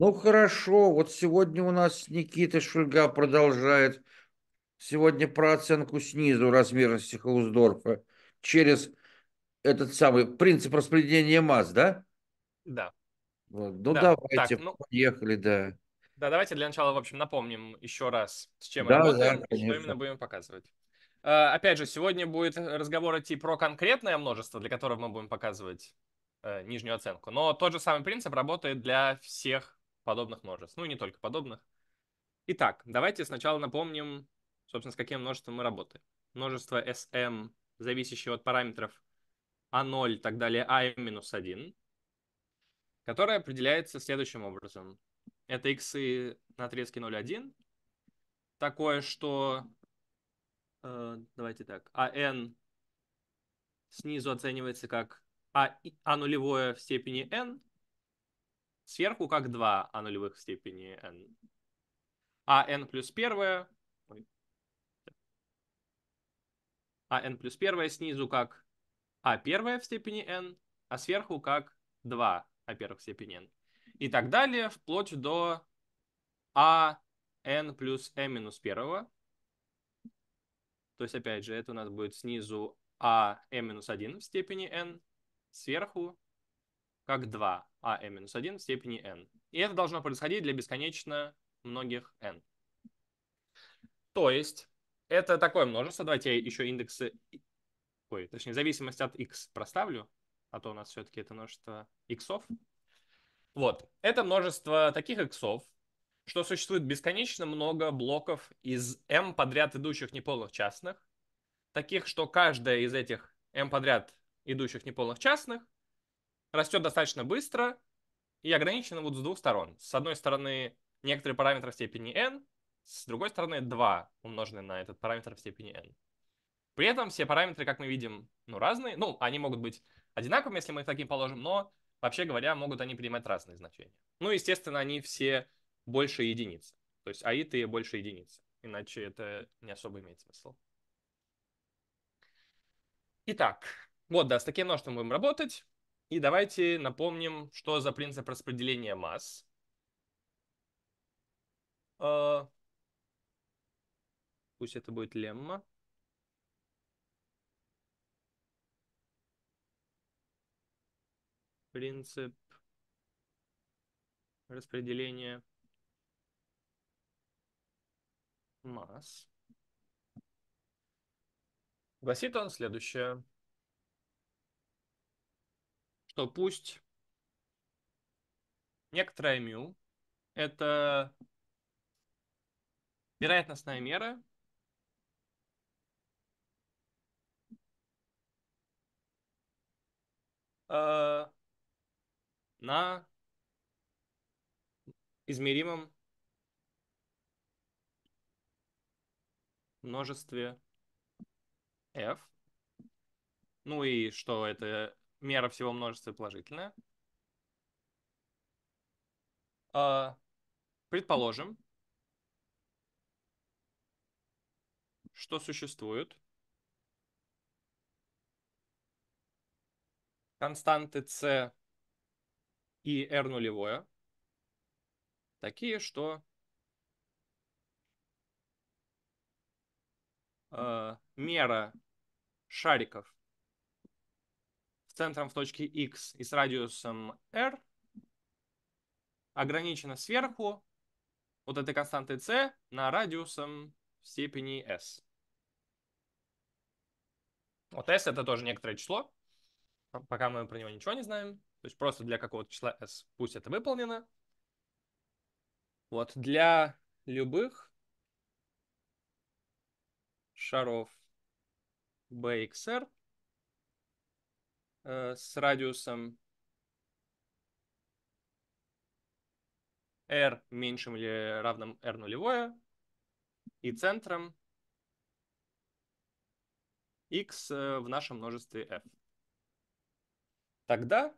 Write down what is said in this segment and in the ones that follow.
Ну хорошо, вот сегодня у нас Никита Шульга продолжает. Сегодня про оценку снизу размерности Хаусдорфа через этот самый принцип распределения масс, да? Да. Вот. Ну да. давайте, так, ну... поехали, да. Да, давайте для начала, в общем, напомним еще раз, с чем да, мы работаем да, и что именно будем показывать. А, опять же, сегодня будет разговор идти про конкретное множество, для которого мы будем показывать э, нижнюю оценку. Но тот же самый принцип работает для всех подобных множеств. Ну, не только подобных. Итак, давайте сначала напомним, собственно, с каким множеством мы работаем. Множество SM, зависящее от параметров А0, так далее, А-1, которое определяется следующим образом. Это x на отрезке 0,1. Такое, что... Э, давайте так. a_n а снизу оценивается как а, а нулевое в степени n, сверху как 2 а нулевых в степени n. А n плюс первое, а n плюс первое снизу как а первое в степени n, а сверху как 2 а первых в степени n. И так далее, вплоть до а n плюс m минус первого. То есть, опять же, это у нас будет снизу а m минус 1 в степени n, сверху как 2, а m минус 1 в степени n. И это должно происходить для бесконечно многих n. То есть это такое множество. Давайте я еще индексы, ой, точнее, зависимость от x проставлю, а то у нас все-таки это множество иксов. Вот, это множество таких иксов, что существует бесконечно много блоков из m подряд идущих неполных частных, таких, что каждая из этих m подряд идущих неполных частных растет достаточно быстро и ограничено вот с двух сторон. С одной стороны, некоторые параметры в степени n, с другой стороны, 2 умноженное на этот параметр в степени n. При этом все параметры, как мы видим, ну, разные. Ну, они могут быть одинаковыми, если мы их таким положим, но, вообще говоря, могут они принимать разные значения. Ну, естественно, они все больше единицы. То есть аиты больше единицы. Иначе это не особо имеет смысл. Итак, вот, да, с таким множеством будем работать. И давайте напомним, что за принцип распределения масс. А, пусть это будет лемма. Принцип распределения масс. Гласит он следующее что пусть некоторая мю это вероятностная мера, э, на измеримом множестве f. Ну и что это мера всего множества положительная. А, предположим, что существуют константы c и r нулевое, такие, что э, мера шариков центром в точке X и с радиусом R ограничено сверху вот этой константы c на радиусом степени s. Вот s это тоже некоторое число, пока мы про него ничего не знаем. То есть просто для какого-то числа s пусть это выполнено. Вот для любых шаров bxr Э, с радиусом r меньшим или равным r нулевое и центром x э, в нашем множестве f. Тогда,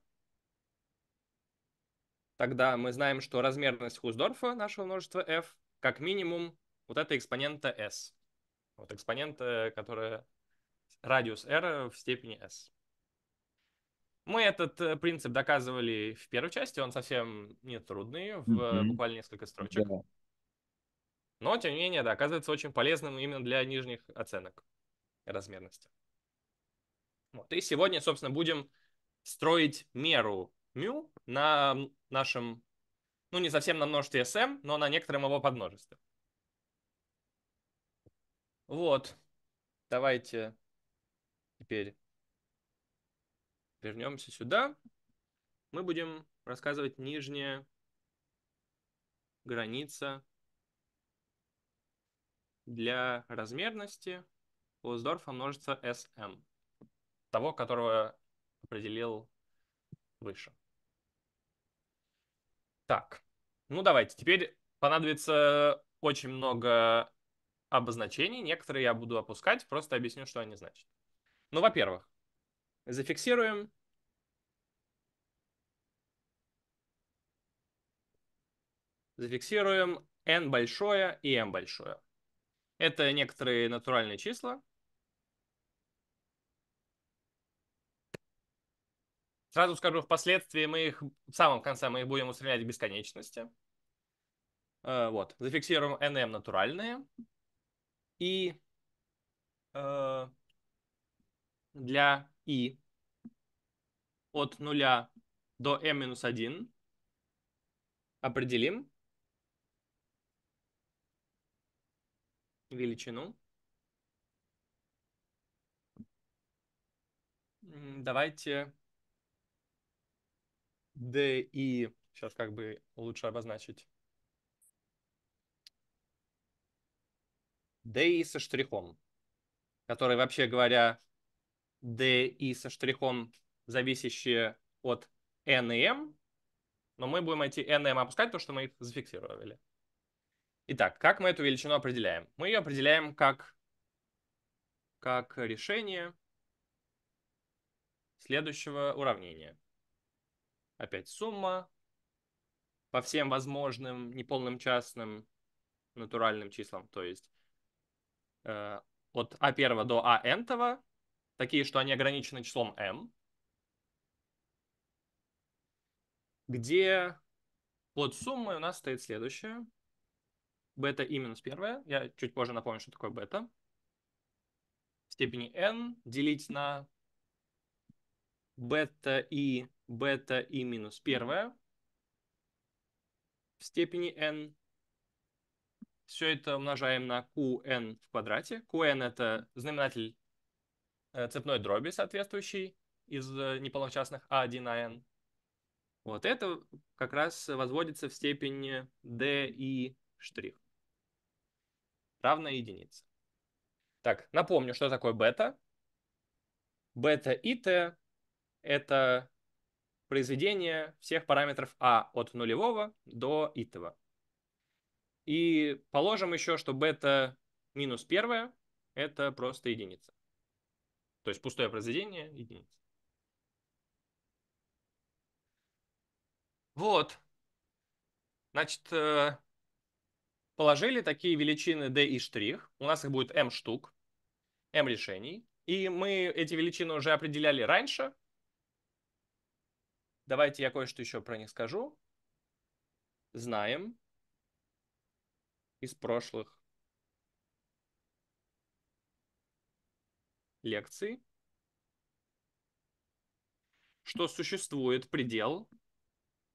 тогда мы знаем, что размерность Хуздорфа нашего множества f как минимум вот это экспонента s. Вот экспонента, которая радиус r в степени s. Мы этот э, принцип доказывали в первой части, он совсем не трудный, в mm-hmm. буквально несколько строчек. Да. Но, тем не менее, да, оказывается очень полезным именно для нижних оценок размерности. Вот. И сегодня, собственно, будем строить меру мю на нашем, ну, не совсем на множестве SM, но на некотором его подмножестве. Вот. Давайте теперь вернемся сюда. Мы будем рассказывать нижняя граница для размерности Лоусдорфа множества SM, того, которого определил выше. Так, ну давайте, теперь понадобится очень много обозначений. Некоторые я буду опускать, просто объясню, что они значат. Ну, во-первых, Зафиксируем. Зафиксируем n большое и m большое. Это некоторые натуральные числа. Сразу скажу, впоследствии мы их, в самом конце мы их будем устремлять к бесконечности. Э, вот, зафиксируем nm натуральные. И э, для i от 0 до m-1 определим величину. Давайте d и сейчас как бы лучше обозначить. d и со штрихом, который, вообще говоря, d и со штрихом, зависящие от n и m, но мы будем эти n и m опускать, потому что мы их зафиксировали. Итак, как мы эту величину определяем? Мы ее определяем как, как решение следующего уравнения. Опять сумма по всем возможным неполным частным натуральным числам, то есть э, от а1 до а n такие, что они ограничены числом m, где плод суммы у нас стоит следующее. Бета и минус первое. Я чуть позже напомню, что такое бета. В степени n делить на бета и бета и минус первое в степени n. Все это умножаем на qn в квадрате. qn это знаменатель Э, цепной дроби соответствующий из э, неполновчастных а 1 n а Вот это как раз возводится в степень D и штрих. Равная единице. Так, напомню, что такое бета. Бета и Т – это произведение всех параметров А от нулевого до итого. И положим еще, что бета минус первое это просто единица. То есть пустое произведение единица. Вот. Значит, э, положили такие величины d и штрих. У нас их будет m штук, m решений. И мы эти величины уже определяли раньше. Давайте я кое-что еще про них скажу. Знаем из прошлых лекции, что существует предел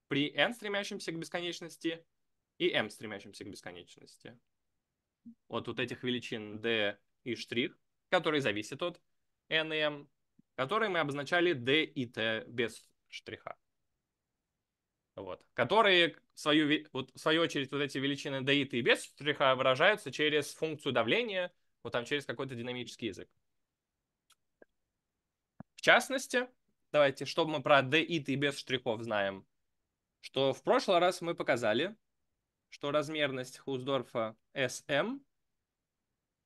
при n, стремящемся к бесконечности, и m, стремящемся к бесконечности. Вот вот этих величин d и штрих, которые зависят от n и m, которые мы обозначали d и t без штриха. Вот. Которые, в свою, вот, в свою очередь, вот эти величины d и t без штриха выражаются через функцию давления, вот там через какой-то динамический язык. В частности, давайте, что мы про DIT и без штрихов знаем, что в прошлый раз мы показали, что размерность Хусдорфа SM эм»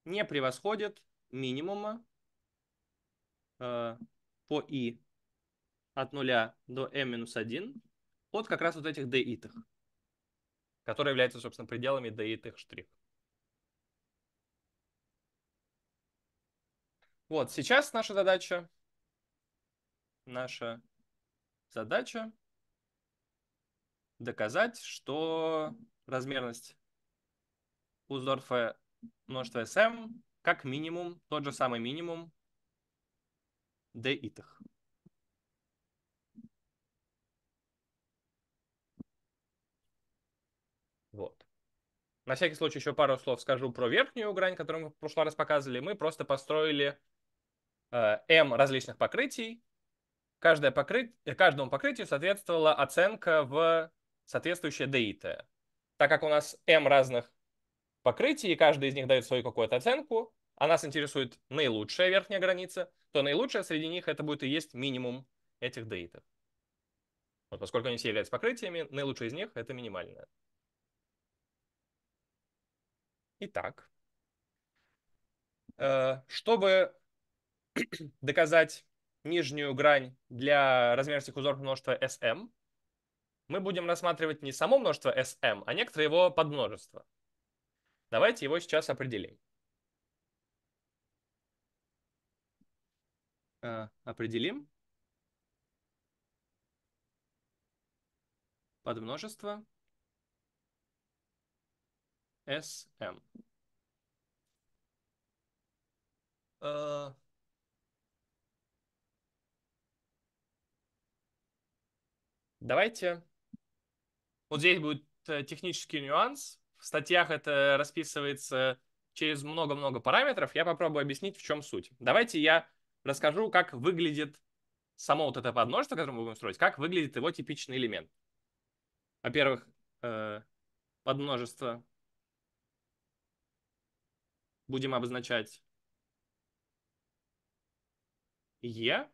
не превосходит минимума э, по i от 0 до m-1 «эм» от как раз вот этих d которые являются, собственно, пределами d штрих. Вот, сейчас наша задача наша задача доказать, что размерность Узорфа множества SM как минимум, тот же самый минимум d итах Вот. На всякий случай еще пару слов скажу про верхнюю грань, которую мы в прошлый раз показывали. Мы просто построили э, m различных покрытий, каждое покрытие каждому покрытию соответствовала оценка в соответствующее DIT. Так как у нас M разных покрытий, и каждый из них дает свою какую-то оценку, а нас интересует наилучшая верхняя граница, то наилучшая среди них это будет и есть минимум этих дейтов. Вот поскольку они все являются покрытиями, наилучшая из них это минимальная. Итак, э, чтобы доказать нижнюю грань для размерстых узоров множества SM, мы будем рассматривать не само множество SM, а некоторое его подмножество. Давайте его сейчас определим. Э, определим подмножество SM. Э, Давайте. Вот здесь будет э, технический нюанс. В статьях это расписывается через много-много параметров. Я попробую объяснить, в чем суть. Давайте я расскажу, как выглядит само вот это подмножество, которое мы будем строить, как выглядит его типичный элемент. Во-первых, э, подмножество будем обозначать E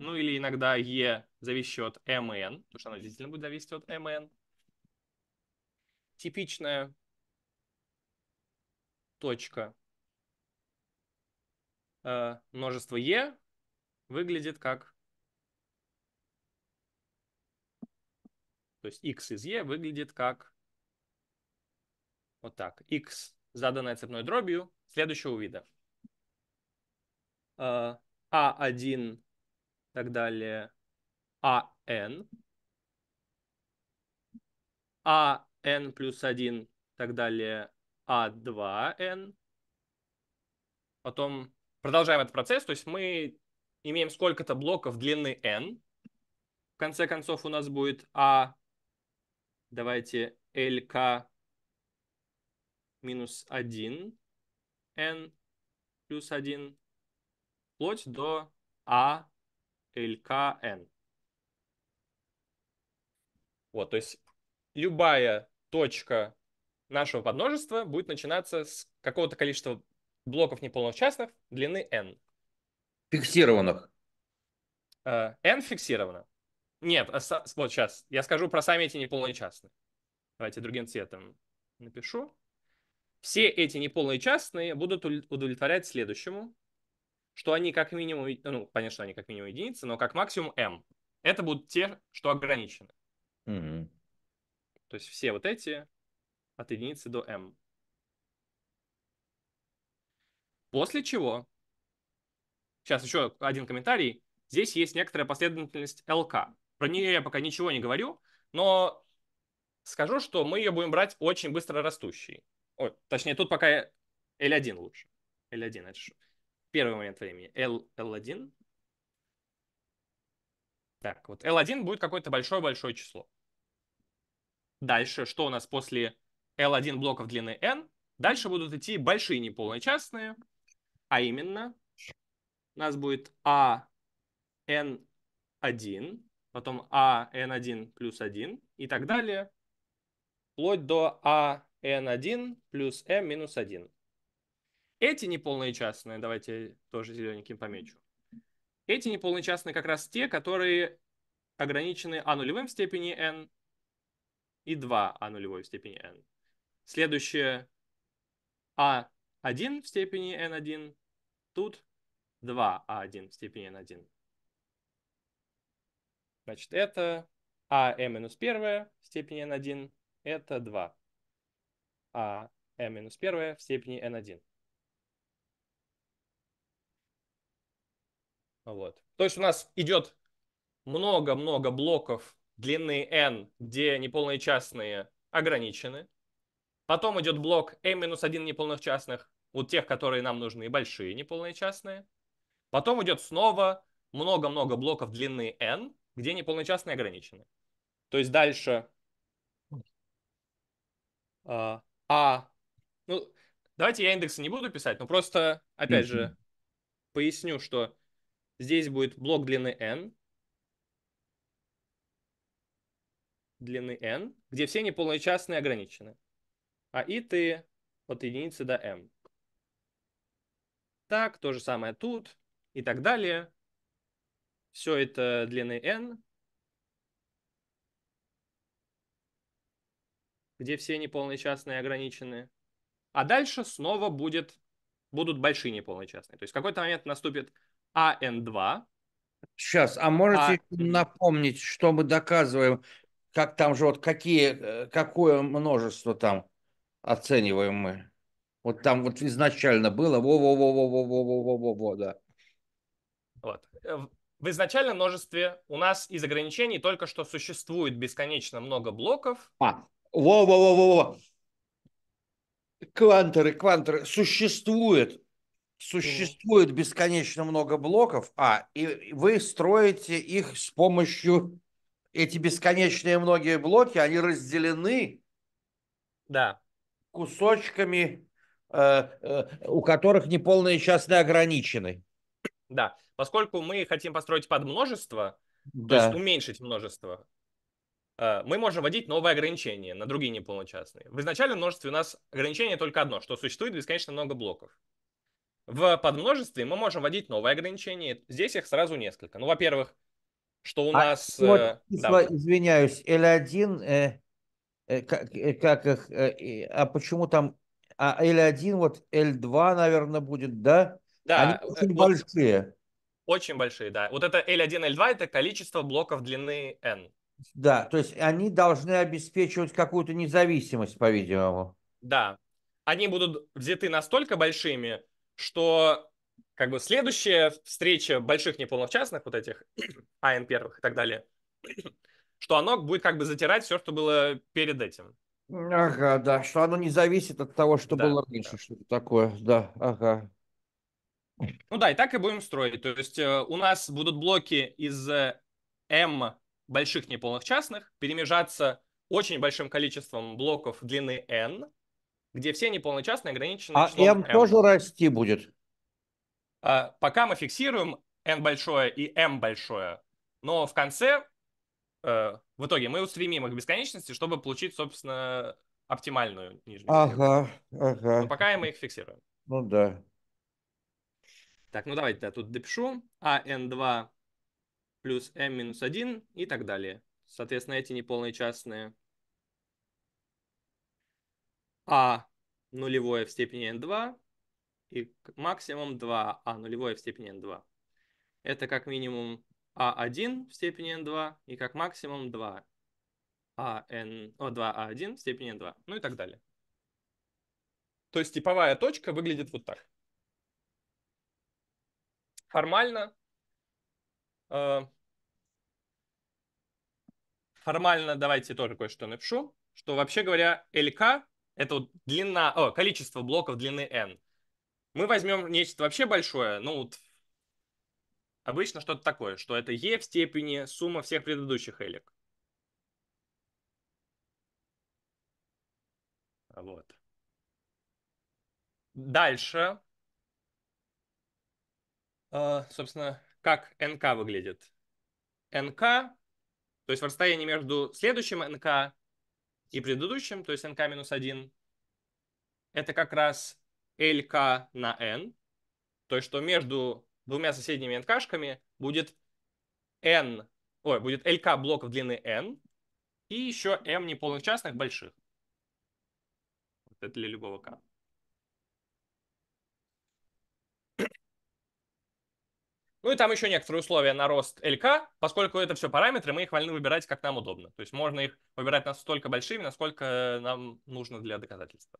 ну или иногда E зависит от M потому что оно действительно будет зависеть от M и Типичная точка э, множество E выглядит как... То есть x из E выглядит как вот так. x, заданная цепной дробью, следующего вида. Э, А1 так далее, АН, АН плюс 1, так далее, А2Н. Потом продолжаем этот процесс, то есть мы имеем сколько-то блоков длины N. В конце концов у нас будет А, давайте, ЛК минус 1, N плюс 1, вплоть до А LKN. Вот, то есть любая точка нашего подмножества будет начинаться с какого-то количества блоков неполных частных длины n. Фиксированных. Э, n фиксировано. Нет, а вот сейчас. Я скажу про сами эти неполные частные. Давайте другим цветом напишу. Все эти неполные частные будут удовлетворять следующему что они как минимум, ну, понятно, что они как минимум единицы, но как максимум m. Это будут те, что ограничены. Mm-hmm. То есть все вот эти от единицы до m. После чего, сейчас еще один комментарий, здесь есть некоторая последовательность LK. Про нее я пока ничего не говорю, но скажу, что мы ее будем брать очень быстро растущей. Ой, точнее, тут пока L1 лучше. L1 это первый момент времени L, L1. Так, вот L1 будет какое-то большое-большое число. Дальше, что у нас после L1 блоков длины N? Дальше будут идти большие неполные частные, а именно у нас будет A, а N1, потом A, а N1 плюс 1 и так далее, вплоть до A, а N1 плюс M минус 1. Эти неполные частные, давайте тоже зелененьким помечу. Эти неполные частные как раз те, которые ограничены а нулевым в степени n и 2 а нулевой в степени n. Следующее а1 в степени n1, тут 2 а1 в степени n1. Значит, это а m минус 1 в степени n1, это 2. а m минус 1 в степени n1. Вот. То есть у нас идет много-много блоков длины n, где неполные частные ограничены. Потом идет блок n-1 неполных частных, у тех, которые нам нужны, большие неполные частные. Потом идет снова много-много блоков длины n, где неполные частные ограничены. То есть дальше а, а ну, давайте я индексы не буду писать, но просто, опять mm-hmm. же, поясню, что Здесь будет блок длины n, длины n, где все неполные частные ограничены. А и ты от единицы до m. Так, то же самое тут и так далее. Все это длины n, где все неполные частные ограничены. А дальше снова будет, будут большие неполные частные. То есть в какой-то момент наступит АН2. Сейчас, а можете а... напомнить, что мы доказываем, как там же вот какие, э, какое множество там оцениваем мы? Вот там вот изначально было во-во-во-во-во-во-во-во-во, да. Вот. Э, в изначальном множестве у нас из ограничений только что существует бесконечно много блоков. А, во-во-во-во-во. Квантеры, квантеры. Существует существует бесконечно много блоков, а, и вы строите их с помощью, эти бесконечные многие блоки, они разделены да. кусочками, э, э, у которых неполные частные ограничены. Да, поскольку мы хотим построить под множество, да. то есть уменьшить множество, э, мы можем вводить новые ограничения на другие неполночастные. В изначальном множестве у нас ограничение только одно, что существует бесконечно много блоков. В подмножестве мы можем вводить новые ограничения. Здесь их сразу несколько. Ну, во-первых, что у а нас... Вот, э, да. Извиняюсь, L1, э, э, как, э, как их... Э, а почему там... А L1, вот L2, наверное, будет, да? Да. Они э, очень вот, большие. Очень большие, да. Вот это L1, L2 – это количество блоков длины N. Да, то есть они должны обеспечивать какую-то независимость, по-видимому. Да. Они будут взяты настолько большими, что как бы следующая встреча больших неполных частных, вот этих АН первых и так далее, что оно будет как бы затирать все, что было перед этим. Ага, да, что оно не зависит от того, что да, было раньше, да. что-то такое, да, ага. Ну да, и так и будем строить. То есть э, у нас будут блоки из M э, больших неполных частных перемежаться очень большим количеством блоков длины N, где все неполночастные ограничены а числом m, m тоже расти будет? А, пока мы фиксируем n большое и m большое, но в конце, э, в итоге, мы устремим их к бесконечности, чтобы получить, собственно, оптимальную нижнюю. Ага, ага. Но пока мы их фиксируем. Ну да. Так, ну давайте я тут допишу. А n2 плюс m минус 1 и так далее. Соответственно, эти неполные частные а нулевое в степени n2 и максимум 2 а нулевое в степени n2. Это как минимум а1 в степени n2 и как максимум 2 а n, о, 2а1 а в степени n2, ну и так далее. То есть типовая точка выглядит вот так. Формально э, формально давайте тоже кое-что напишу, что вообще говоря, ЛК это вот длина, о, количество блоков длины n. Мы возьмем нечто вообще большое, ну вот обычно что-то такое, что это e в степени сумма всех предыдущих элек. Вот. Дальше, э, собственно, как nk выглядит. nk, то есть расстояние между следующим nk и предыдущим, то есть nk-1, это как раз lk на n, то есть что между двумя соседними nk-шками будет n, ой, будет lk блоков длины n и еще m неполных частных больших. Вот это для любого k. Ну и там еще некоторые условия на рост ЛК, поскольку это все параметры, мы их вольны выбирать, как нам удобно. То есть можно их выбирать настолько большими, насколько нам нужно для доказательства.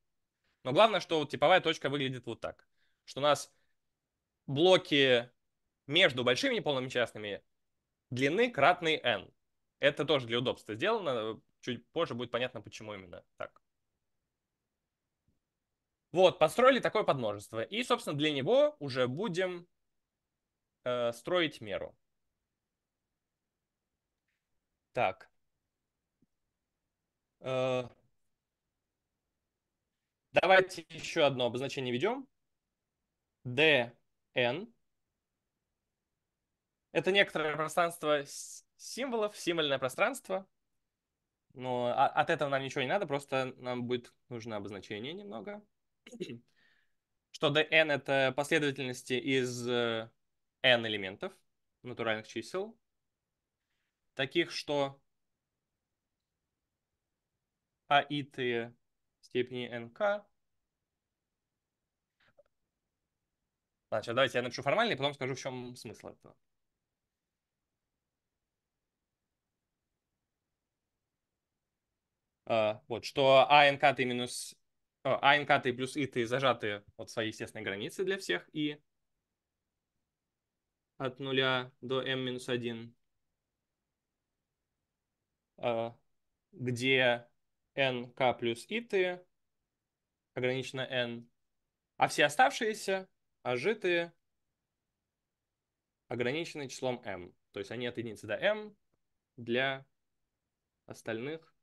Но главное, что типовая точка выглядит вот так. Что у нас блоки между большими неполными частными длины кратный n. Это тоже для удобства сделано. Чуть позже будет понятно, почему именно так. Вот, построили такое подмножество. И, собственно, для него уже будем э, строить меру. Так. Э, давайте еще одно обозначение ведем. DN. Это некоторое пространство символов, символьное пространство. Но от этого нам ничего не надо, просто нам будет нужно обозначение немного. Что dn — это последовательности из э, n элементов натуральных чисел, таких, что а и т степени nk. Значит, давайте я напишу формальный, потом скажу, в чем смысл этого. Uh, вот, что а nk ты минус а nk а, ты плюс и ты зажаты от своей естественной границы для всех и от 0 до m-1, а, где n k плюс i-ты ограничено n, а все оставшиеся ожитые ограничены числом m. То есть они от единицы до m для остальных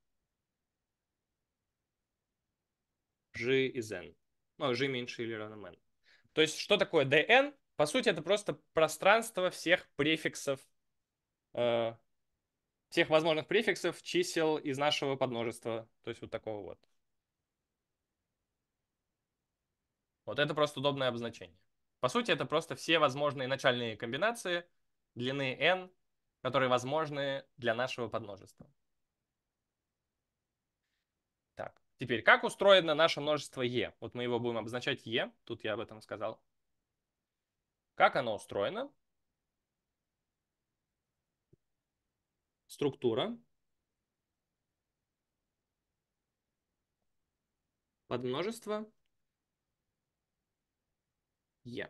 g из n. Ну, а g меньше или равно n. То есть что такое dn? По сути, это просто пространство всех префиксов, э, всех возможных префиксов чисел из нашего подмножества. То есть вот такого вот. Вот это просто удобное обозначение. По сути, это просто все возможные начальные комбинации длины n, которые возможны для нашего подмножества. Так, теперь как устроено наше множество e? Вот мы его будем обозначать e, тут я об этом сказал. Как оно устроено? Структура. Подмножество. Е.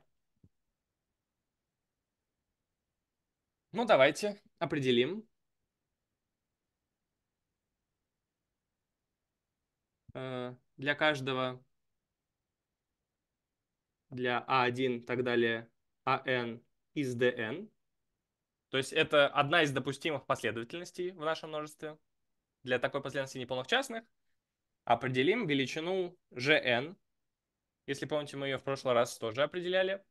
Ну, давайте определим. Э, для каждого, для А1 и так далее, AN а из DN. То есть это одна из допустимых последовательностей в нашем множестве. Для такой последовательности неполных частных определим величину GN. Если помните, мы ее в прошлый раз тоже определяли.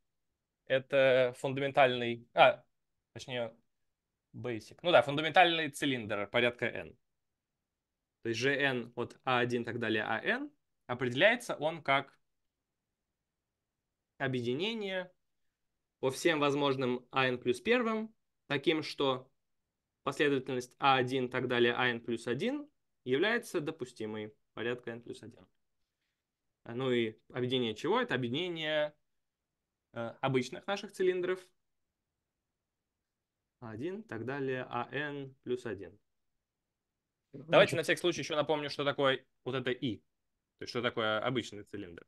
Это фундаментальный... А, точнее, basic. Ну да, фундаментальный цилиндр порядка N. То есть GN от A1 а и так далее AN а определяется он как объединение по всем возможным an плюс первым, таким, что последовательность a1 а и так далее an плюс 1 является допустимой порядка n плюс 1. А, ну и объединение чего? Это объединение э, обычных наших цилиндров. 1 а и так далее, an плюс 1. Давайте на всякий случай еще напомню, что такое вот это и. То есть, что такое обычный цилиндр.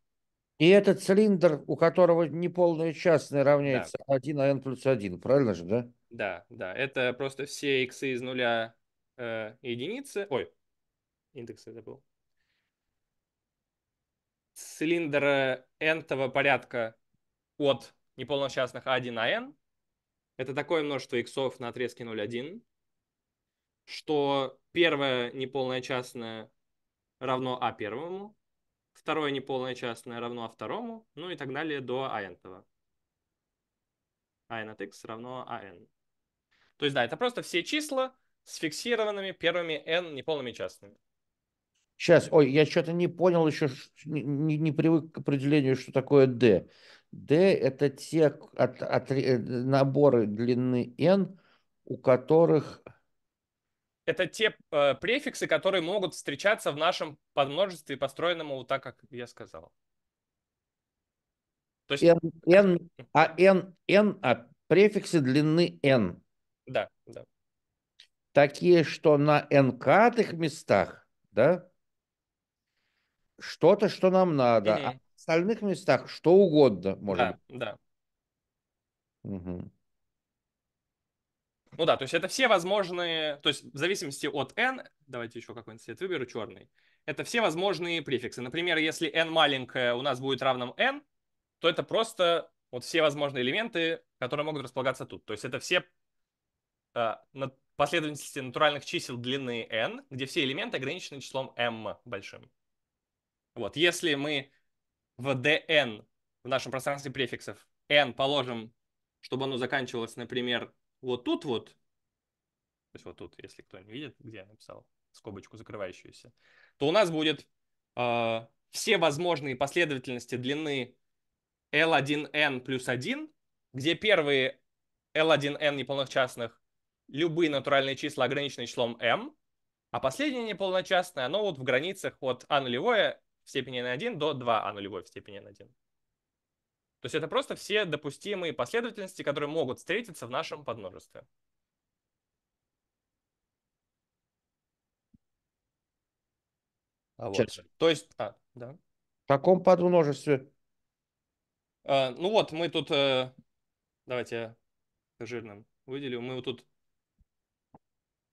И этот цилиндр, у которого неполные частные равняется да. 1, а n плюс 1, правильно же, да? Да, да. Это просто все x из нуля э, единицы. Ой, индекс я забыл. Цилиндр э, n-того порядка от неполных частных a1 а на n. Это такое множество x на отрезке 0,1, что первое неполное частное равно а первому, второе неполное частное равно второму, ну и так далее до an. -того. an от x равно an. То есть, да, это просто все числа с фиксированными первыми n неполными частными. Сейчас, ой, я что-то не понял еще, не, не привык к определению, что такое d. d это те от, от, э, наборы длины n, у которых это те э, префиксы, которые могут встречаться в нашем подмножестве, построенному вот так, как я сказал. То есть... N, N, а N, N, а префиксы длины N. Да, да. Такие, что на n-катых местах, да, что-то, что нам надо, mm-hmm. а в остальных местах что угодно может да, быть. Да, угу. Ну да, то есть это все возможные, то есть в зависимости от n, давайте еще какой-нибудь цвет выберу, черный, это все возможные префиксы. Например, если n маленькая у нас будет равным n, то это просто вот все возможные элементы, которые могут располагаться тут. То есть это все э, последовательности натуральных чисел длины n, где все элементы ограничены числом m большим. Вот, если мы в dn, в нашем пространстве префиксов, n положим, чтобы оно заканчивалось, например, вот тут вот, то есть вот тут, если кто не видит, где я написал скобочку закрывающуюся, то у нас будет э, все возможные последовательности длины L1n плюс 1, где первые L1n неполных частных любые натуральные числа ограничены числом m, а последнее неполночастное, оно вот в границах от а нулевое в степени n1 до 2а а нулевое в степени n1. То есть это просто все допустимые последовательности, которые могут встретиться в нашем подмножестве. А вот. То есть, а, да. В каком подмножестве? А, ну вот, мы тут, э, давайте я жирным выделю, мы вот тут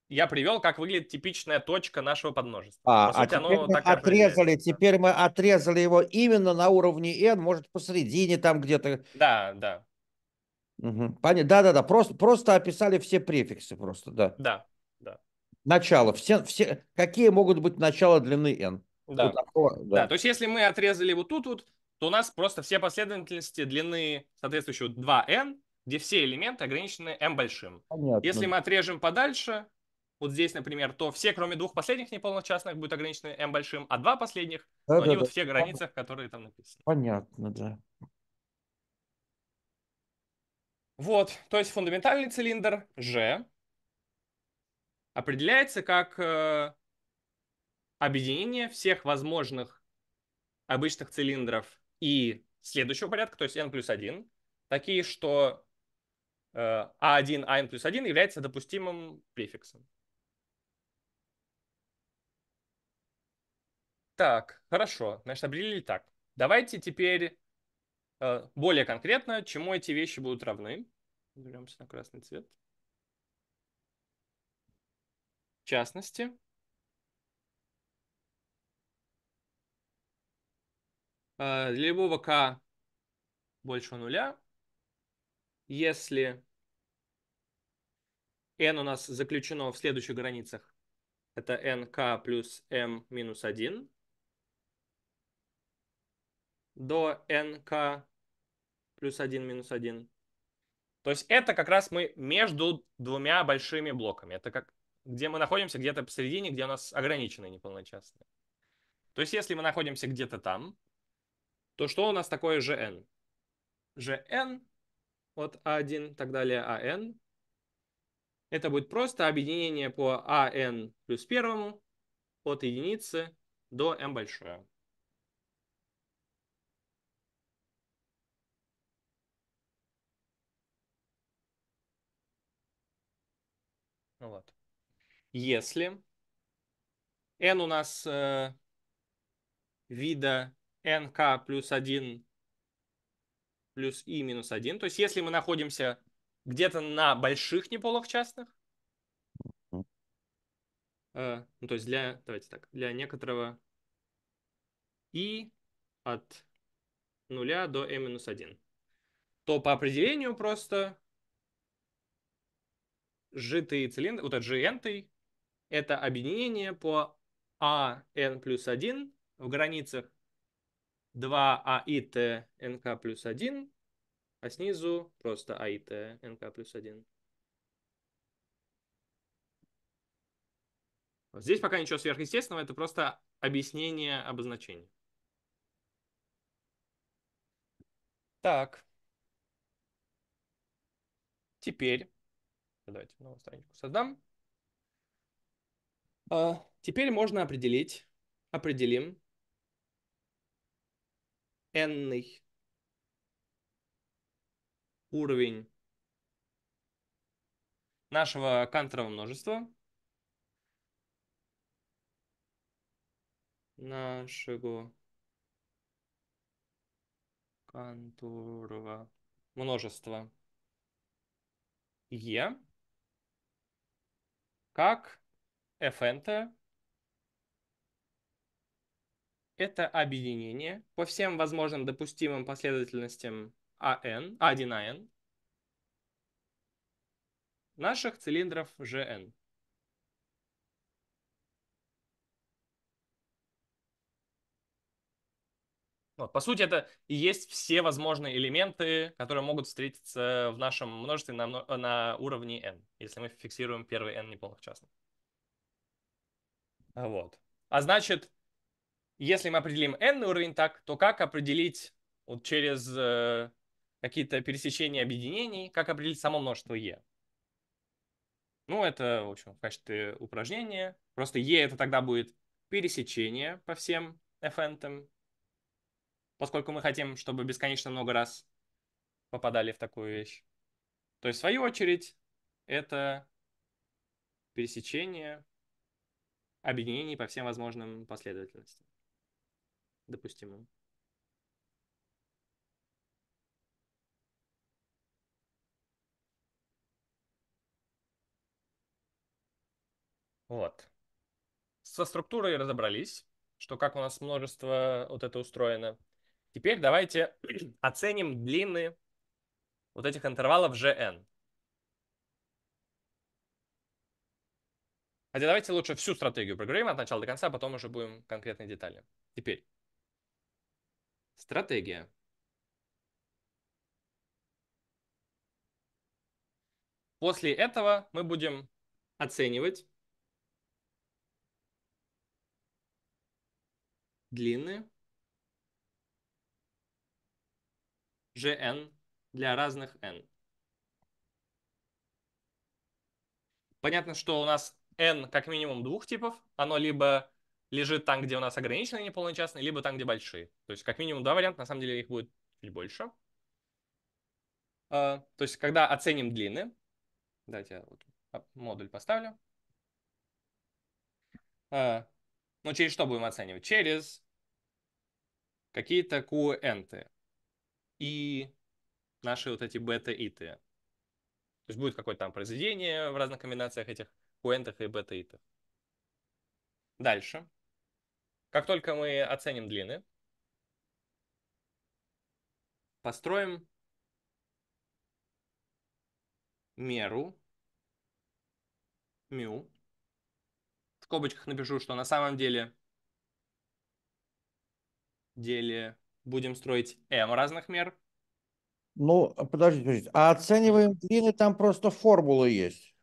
я привел, как выглядит типичная точка нашего подмножества. А, По а сути, а теперь мы отрезали, теперь мы отрезали его именно на уровне n, может посередине там где-то. Да, да. Угу. Понятно. Да, да, да. Просто, просто описали все префиксы просто, да. Да, да. Начало. Все, все, какие могут быть начала длины n? Да. Вот такого, да. да, то есть если мы отрезали вот тут вот, то у нас просто все последовательности длины соответствующего 2n, где все элементы ограничены m большим. Понятно. Если мы отрежем подальше, вот здесь, например, то все, кроме двух последних неполночастных, будут ограничены m большим, а два последних, да, но да, они да. вот в тех границах, которые там написаны. Понятно, да. Вот, то есть фундаментальный цилиндр G определяется как э, объединение всех возможных обычных цилиндров и следующего порядка, то есть n плюс 1, такие, что э, a1, а an а плюс 1 является допустимым префиксом. Так, хорошо. Значит, определили так. Давайте теперь э, более конкретно, чему эти вещи будут равны. Беремся на красный цвет. В частности, э, для любого k больше нуля, если n у нас заключено в следующих границах, это nk плюс m минус 1, до nk плюс 1 минус 1. То есть это как раз мы между двумя большими блоками. Это как где мы находимся где-то посередине, где у нас ограниченные неполночастные. То есть если мы находимся где-то там, то что у нас такое gn? gn от a1 так далее an. Это будет просто объединение по an плюс первому от единицы до m большое. Ну вот. Если n у нас э, вида nk плюс 1 плюс i минус 1, то есть если мы находимся где-то на больших неполых частных, э, ну, то есть для, давайте так, для некоторого i от 0 до m минус 1, то по определению просто GT цилиндр, вот этот GN, это объединение по AN а плюс 1 в границах 2AIT NK а плюс 1, а снизу просто AIT а NK плюс 1. здесь пока ничего сверхъестественного, это просто объяснение обозначений. Так. Теперь Давайте новую страничку создам. А, теперь можно определить, определим n уровень нашего кантового множества. Нашего контурова множества Е как FNT. Это объединение по всем возможным допустимым последовательностям AN, 1AN наших цилиндров GN. Вот, по сути, это и есть все возможные элементы, которые могут встретиться в нашем множестве на, на уровне n, если мы фиксируем первый n неполных частных. А вот. А значит, если мы определим n уровень так, то как определить вот через э, какие-то пересечения объединений, как определить само множество e? Ну, это, в общем, в качестве упражнения. Просто e это тогда будет пересечение по всем fn поскольку мы хотим, чтобы бесконечно много раз попадали в такую вещь. То есть, в свою очередь, это пересечение объединений по всем возможным последовательностям допустимым. Вот. Со структурой разобрались, что как у нас множество вот это устроено – Теперь давайте оценим длины вот этих интервалов GN. Хотя давайте лучше всю стратегию проговорим от начала до конца, а потом уже будем конкретные детали. Теперь. Стратегия. После этого мы будем оценивать длины gn для разных n. Понятно, что у нас n как минимум двух типов. Оно либо лежит там, где у нас ограниченные неполные частные, либо там, где большие. То есть как минимум два варианта, на самом деле их будет чуть больше. А, то есть когда оценим длины, давайте я вот модуль поставлю. А, ну через что будем оценивать? Через какие-то qn. -ты и наши вот эти бета-иты. То есть будет какое-то там произведение в разных комбинациях этих куэнтах и бета-итов. Дальше. Как только мы оценим длины, построим меру мю. В скобочках напишу, что на самом деле деле будем строить m разных мер. Ну, подождите, а подождите. А оцениваем длины, там просто формулы есть.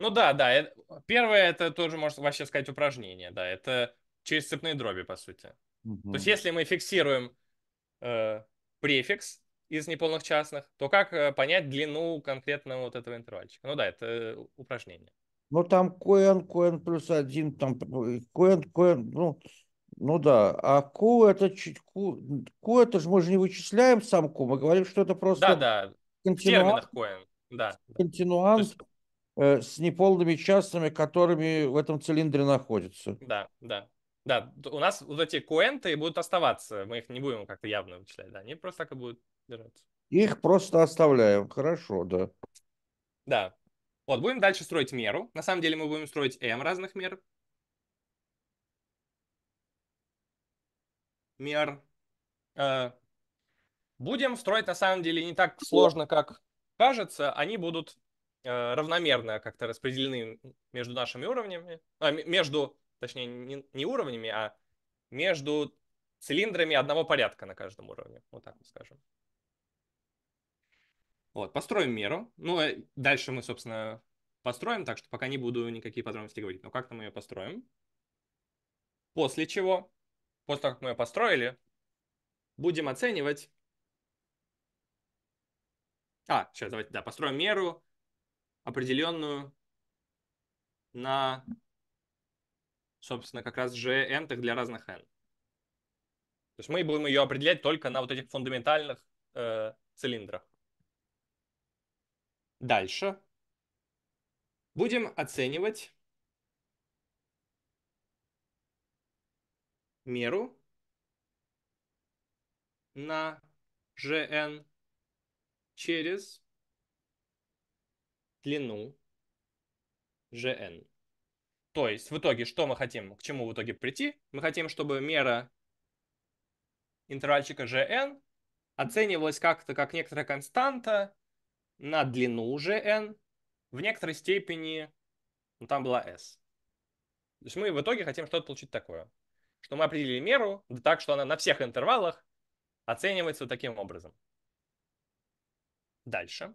Ну да, да. Э, первое, это тоже, можно вообще сказать, упражнение. Да, это через цепные дроби, по сути. Угу. То есть, если мы фиксируем э, префикс из неполных частных, то как э, понять длину конкретно вот этого интервальчика? Ну да, это э, упражнение. Ну там коэн, коэн плюс один, там коэн, коэн, ну ну да, а Q это чуть Q, Q это же мы же не вычисляем сам Q, мы говорим, что это просто да, да. континуант, да. континуант есть... э, с неполными частями, которыми в этом цилиндре находятся. Да, да. Да, у нас вот эти куэнты будут оставаться, мы их не будем как-то явно вычислять, да, они просто так и будут держаться. Их просто оставляем, хорошо, да. Да. Вот, будем дальше строить меру. На самом деле мы будем строить m разных мер, мер. Э, будем строить, на самом деле, не так сложно, как кажется. Они будут э, равномерно как-то распределены между нашими уровнями, а, между, точнее, не, не уровнями, а между цилиндрами одного порядка на каждом уровне, вот так вот скажем. Вот, построим меру. Ну, э, дальше мы, собственно, построим, так что пока не буду никакие подробности говорить, но как-то мы ее построим. После чего после того, как мы ее построили, будем оценивать... А, сейчас давайте, да, построим меру, определенную на, собственно, как раз gn для разных n. То есть мы будем ее определять только на вот этих фундаментальных э, цилиндрах. Дальше. Будем оценивать меру на GN через длину GN. То есть в итоге что мы хотим, к чему в итоге прийти? Мы хотим, чтобы мера интервальчика GN оценивалась как-то как некоторая константа на длину GN в некоторой степени, ну там была S. То есть мы в итоге хотим что-то получить такое что мы определили меру так, что она на всех интервалах оценивается таким образом. Дальше.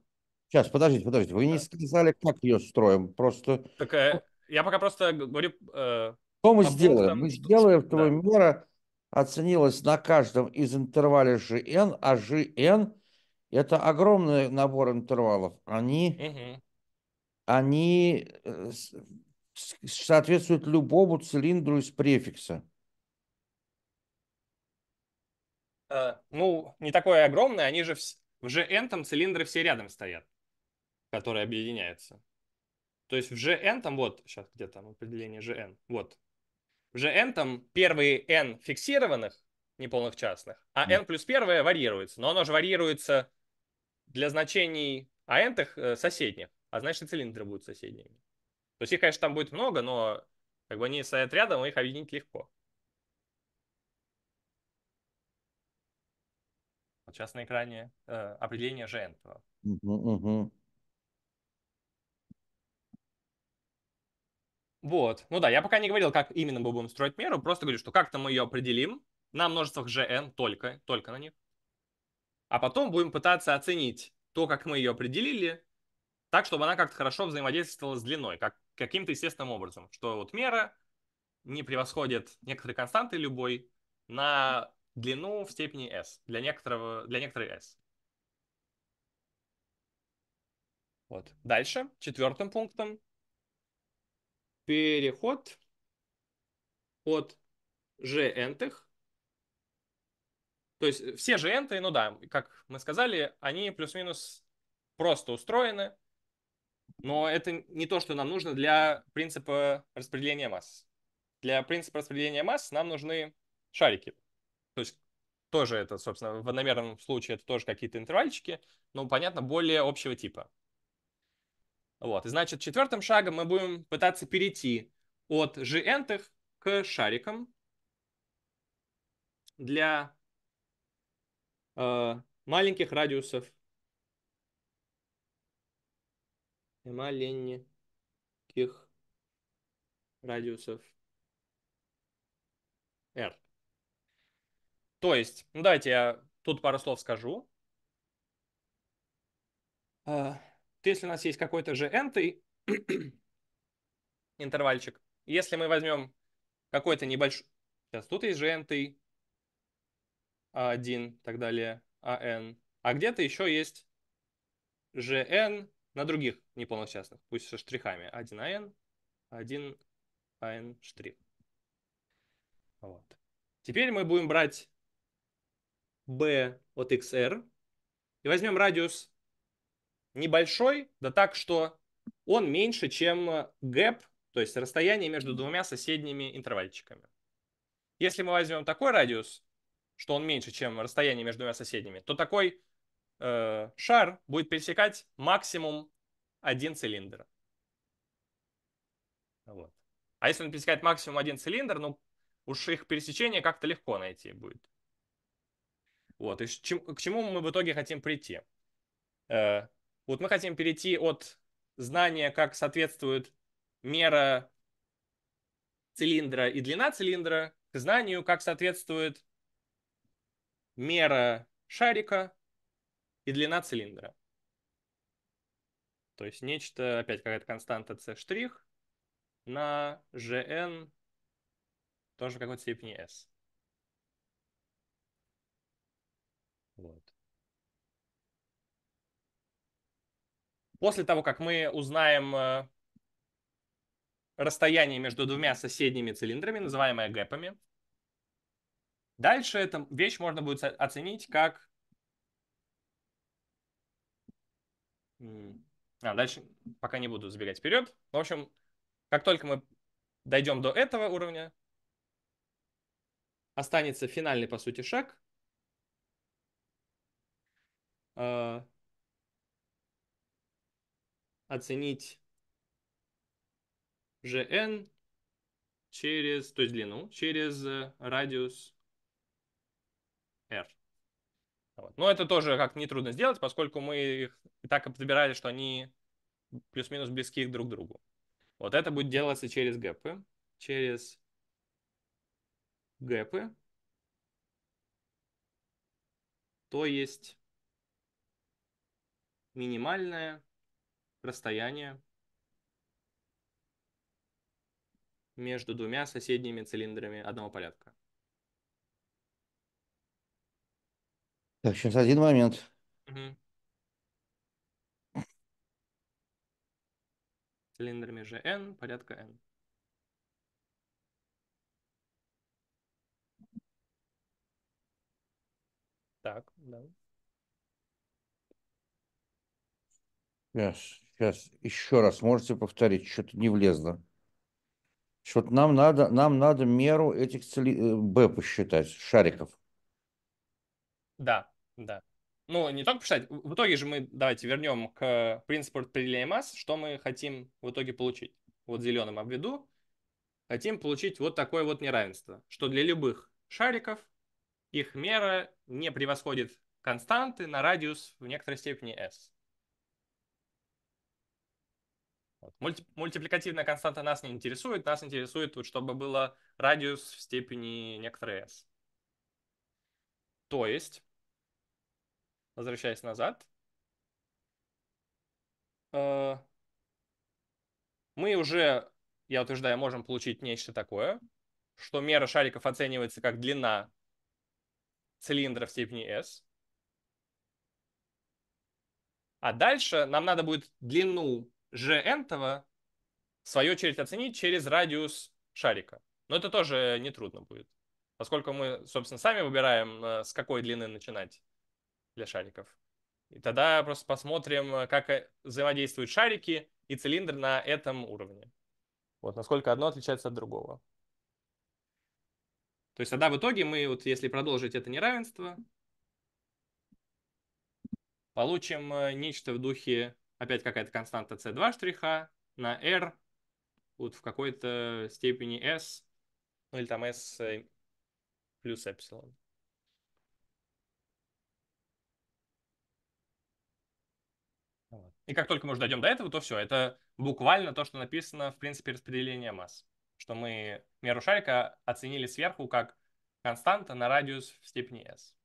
Сейчас, подождите, подождите. Вы да. не сказали, как ее строим. Просто... Так, э, я пока просто говорю... Э, что мы сделаем? Пунктам. Мы сделаем, чтобы да. мера оценилась на каждом из интервалов Gn, а Gn – это огромный набор интервалов. Они, угу. они э, соответствуют любому цилиндру из префикса. Э, ну, не такое огромное, они же в, в GN там цилиндры все рядом стоят, которые объединяются. То есть в GN там вот, сейчас где там определение GN, вот. В GN там первые N фиксированных, неполных частных, а N плюс первое варьируется, но оно же варьируется для значений а n э, соседних, а значит цилиндры будут соседними. То есть их, конечно, там будет много, но как бы они стоят рядом, и их объединить легко. Вот сейчас на экране э, определение Жентова. Угу, Вот. Ну да, я пока не говорил, как именно мы будем строить меру, просто говорю, что как-то мы ее определим на множествах gn только, только на них. А потом будем пытаться оценить то, как мы ее определили, так, чтобы она как-то хорошо взаимодействовала с длиной, как, каким-то естественным образом, что вот мера не превосходит некоторые константы любой на длину в степени s, для, некоторого, для некоторой s. Вот. Дальше, четвертым пунктом, переход от gnt то есть э, все gnt, ну да, как мы сказали, они плюс-минус просто устроены, но это не то, что нам нужно для принципа распределения масс. Для принципа распределения масс нам нужны шарики. То есть тоже это, собственно, в одномерном случае это тоже какие-то интервальчики, но, понятно, более общего типа. Вот, и значит, четвертым шагом мы будем пытаться перейти от gn к шарикам для э, маленьких радиусов маленьких радиусов То есть, ну давайте я тут пару слов скажу. А, если у нас есть какой-то же n, интервальчик, если мы возьмем какой-то небольшой... Сейчас, тут есть же n, a1 и так далее, an. А, а где-то еще есть gn на других неполноценных, пусть со штрихами. 1an, 1an а штрих. Вот. Теперь мы будем брать B от XR. И возьмем радиус небольшой, да так, что он меньше, чем gap, э, то есть расстояние между двумя соседними интервальчиками. Если мы возьмем такой радиус, что он меньше, чем расстояние между двумя соседними, то такой э, шар будет пересекать максимум один цилиндр. Вот. А если он пересекает максимум один цилиндр, ну уж их пересечение как-то легко найти будет. Вот, и чем, к чему мы в итоге хотим прийти? Э, вот мы хотим перейти от знания, как соответствует мера цилиндра и длина цилиндра, к знанию, как соответствует мера шарика и длина цилиндра. То есть нечто, опять какая-то константа c' штрих на gn тоже какой-то степени s. После того, как мы узнаем э, расстояние между двумя соседними цилиндрами, называемые гэпами, дальше эту вещь можно будет оценить как... А, дальше пока не буду забегать вперед. В общем, как только мы дойдем до этого уровня, останется финальный, по сути, шаг. Э, оценить gn через, то есть длину, через э, радиус r. Вот. Но это тоже как -то нетрудно сделать, поскольку мы их так и подбирали, что они плюс-минус близки друг к другу. Вот это будет делаться через гэпы, через гэпы, то есть минимальная расстояние между двумя соседними цилиндрами одного порядка. Так, сейчас один момент. Угу. Цилиндрами же n, порядка n. Так, да. Yes. Сейчас еще раз можете повторить, что-то не влезло. что нам надо, нам надо меру этих цели... Э, б посчитать, шариков. Да, да. Ну, не только посчитать. В итоге же мы, давайте вернем к принципу распределения масс, что мы хотим в итоге получить. Вот зеленым обведу. Хотим получить вот такое вот неравенство, что для любых шариков их мера не превосходит константы на радиус в некоторой степени s. Вот. Мульти- мультипликативная константа нас не интересует, нас интересует, вот, чтобы было радиус в степени некоторой s. То есть, возвращаясь назад, э, мы уже, я утверждаю, можем получить нечто такое, что мера шариков оценивается как длина цилиндра в степени s. А дальше нам надо будет длину же этого в свою очередь, оценить через радиус шарика. Но это тоже нетрудно будет, поскольку мы, собственно, сами выбираем, э, с какой длины начинать для шариков. И тогда просто посмотрим, э, как э, взаимодействуют шарики и цилиндр на этом уровне. Вот насколько одно отличается от другого. То есть тогда в итоге мы, вот если продолжить это неравенство, получим нечто в духе опять какая-то константа c2 штриха на r, вот в какой-то степени s, ну или там s э, плюс эпсилон. И как только мы уже дойдем до этого, то все, это буквально то, что написано в принципе распределения масс. Что мы меру шарика оценили сверху как константа на радиус в степени s.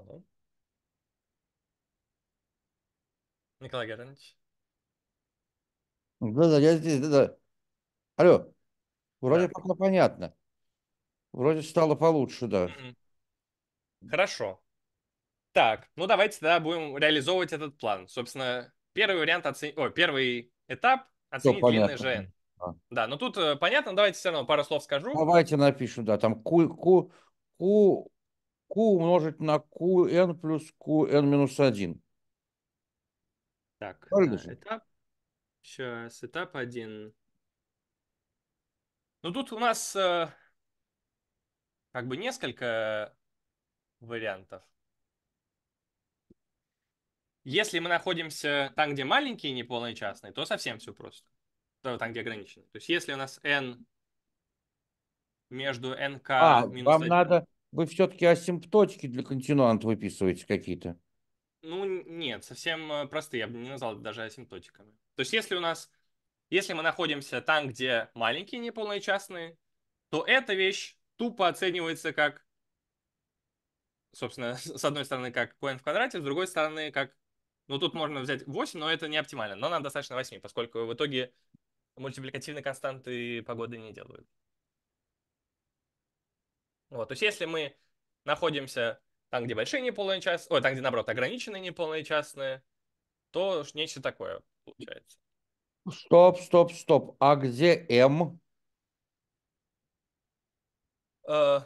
Алло. Николай Георгиевич. Да-да, я здесь, да-да. Алло, вроде Да. пока понятно. Вроде стало получше, да. М-м. Хорошо. Так, ну давайте тогда будем реализовывать этот план. Собственно, первый вариант оценить, ой, первый этап оценить длинный ЖН. А. Да, но ну тут э, понятно, давайте все равно пару слов скажу. Давайте напишем, да, там ку, ку, ку, Q умножить на Qn плюс Qn минус 1. Так, Правильно? Э, этап. Сейчас, этап 1. Ну, тут у нас э, как бы несколько вариантов. Если мы находимся там, где маленькие неполные частные, то совсем все просто. Э, там, где ограничены. То есть, если у нас n между nk... А, минус вам 1, надо вы все-таки асимптотики для континуант выписываете какие-то? Ну, нет, совсем э, простые, я бы не назвал даже асимптотиками. То есть, если у нас, если мы находимся там, где маленькие неполные частные, то эта вещь тупо оценивается как, собственно, с одной стороны, как коин в квадрате, с другой стороны, как, ну, тут можно взять 8, но это не оптимально, но нам достаточно 8, поскольку в итоге мультипликативные константы погоды не делают. Вот, то есть если мы находимся там, где большие неполные частные, ой, там, где, наоборот, ограниченные неполные частные, то нечто такое получается. Стоп, стоп, стоп. А где М? Э...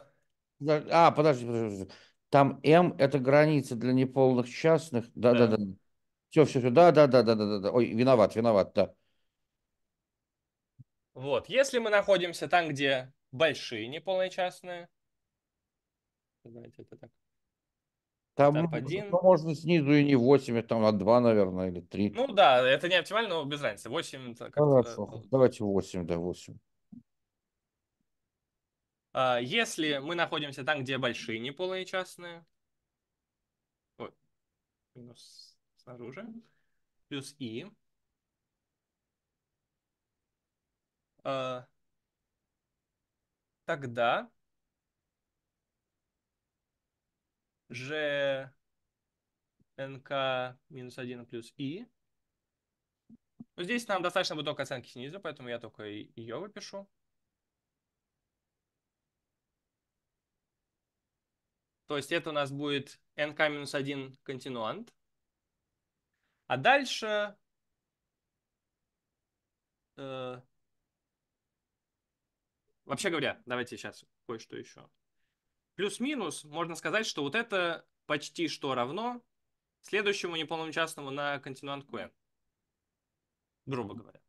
А, подожди, подожди. подожди. Там М – это граница для неполных частных. Да, да, да. да. Все, все, все. Да, да, да, да, да, да. Ой, виноват, виноват, да. Вот, если мы находимся там, где большие неполные частные, сказать, это так. Там топ Ну, можно снизу и не 8, а там а 2, наверное, или 3. Ну да, это не оптимально, но без разницы. 8 как Хорошо, давайте 8, да, 8. А, если мы находимся там, где большие неполные частные, ой, минус снаружи, плюс и, а, тогда g nk минус 1 плюс i. Но ну, здесь нам достаточно будет только оценки снизу, поэтому я только ее выпишу. То есть это у нас будет nk минус 1 континуант. А дальше э, Вообще говоря, давайте сейчас кое-что еще плюс-минус можно сказать, что вот это почти что равно следующему неполному частному на континуант Q, грубо говоря.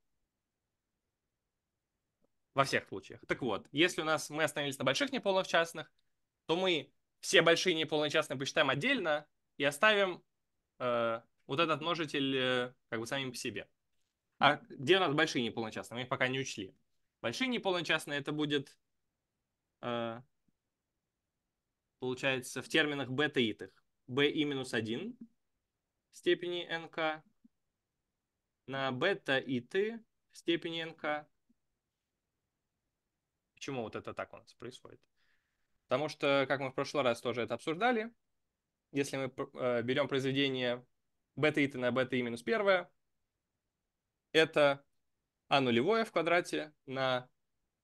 Во всех случаях. Так вот, если у нас мы остановились на больших неполных частных, то мы все большие неполные частные посчитаем отдельно и оставим э, вот этот множитель э, как бы самим по себе. А где у нас большие неполные частные? Мы их пока не учли. Большие неполные частные это будет э, получается, в терминах бета-итых. b и минус 1 в степени nk на бета-иты в степени nk. Почему вот это так у нас происходит? Потому что, как мы в прошлый раз тоже это обсуждали, если мы э, берем произведение бета-иты на бета-и минус первое, это а нулевое в квадрате на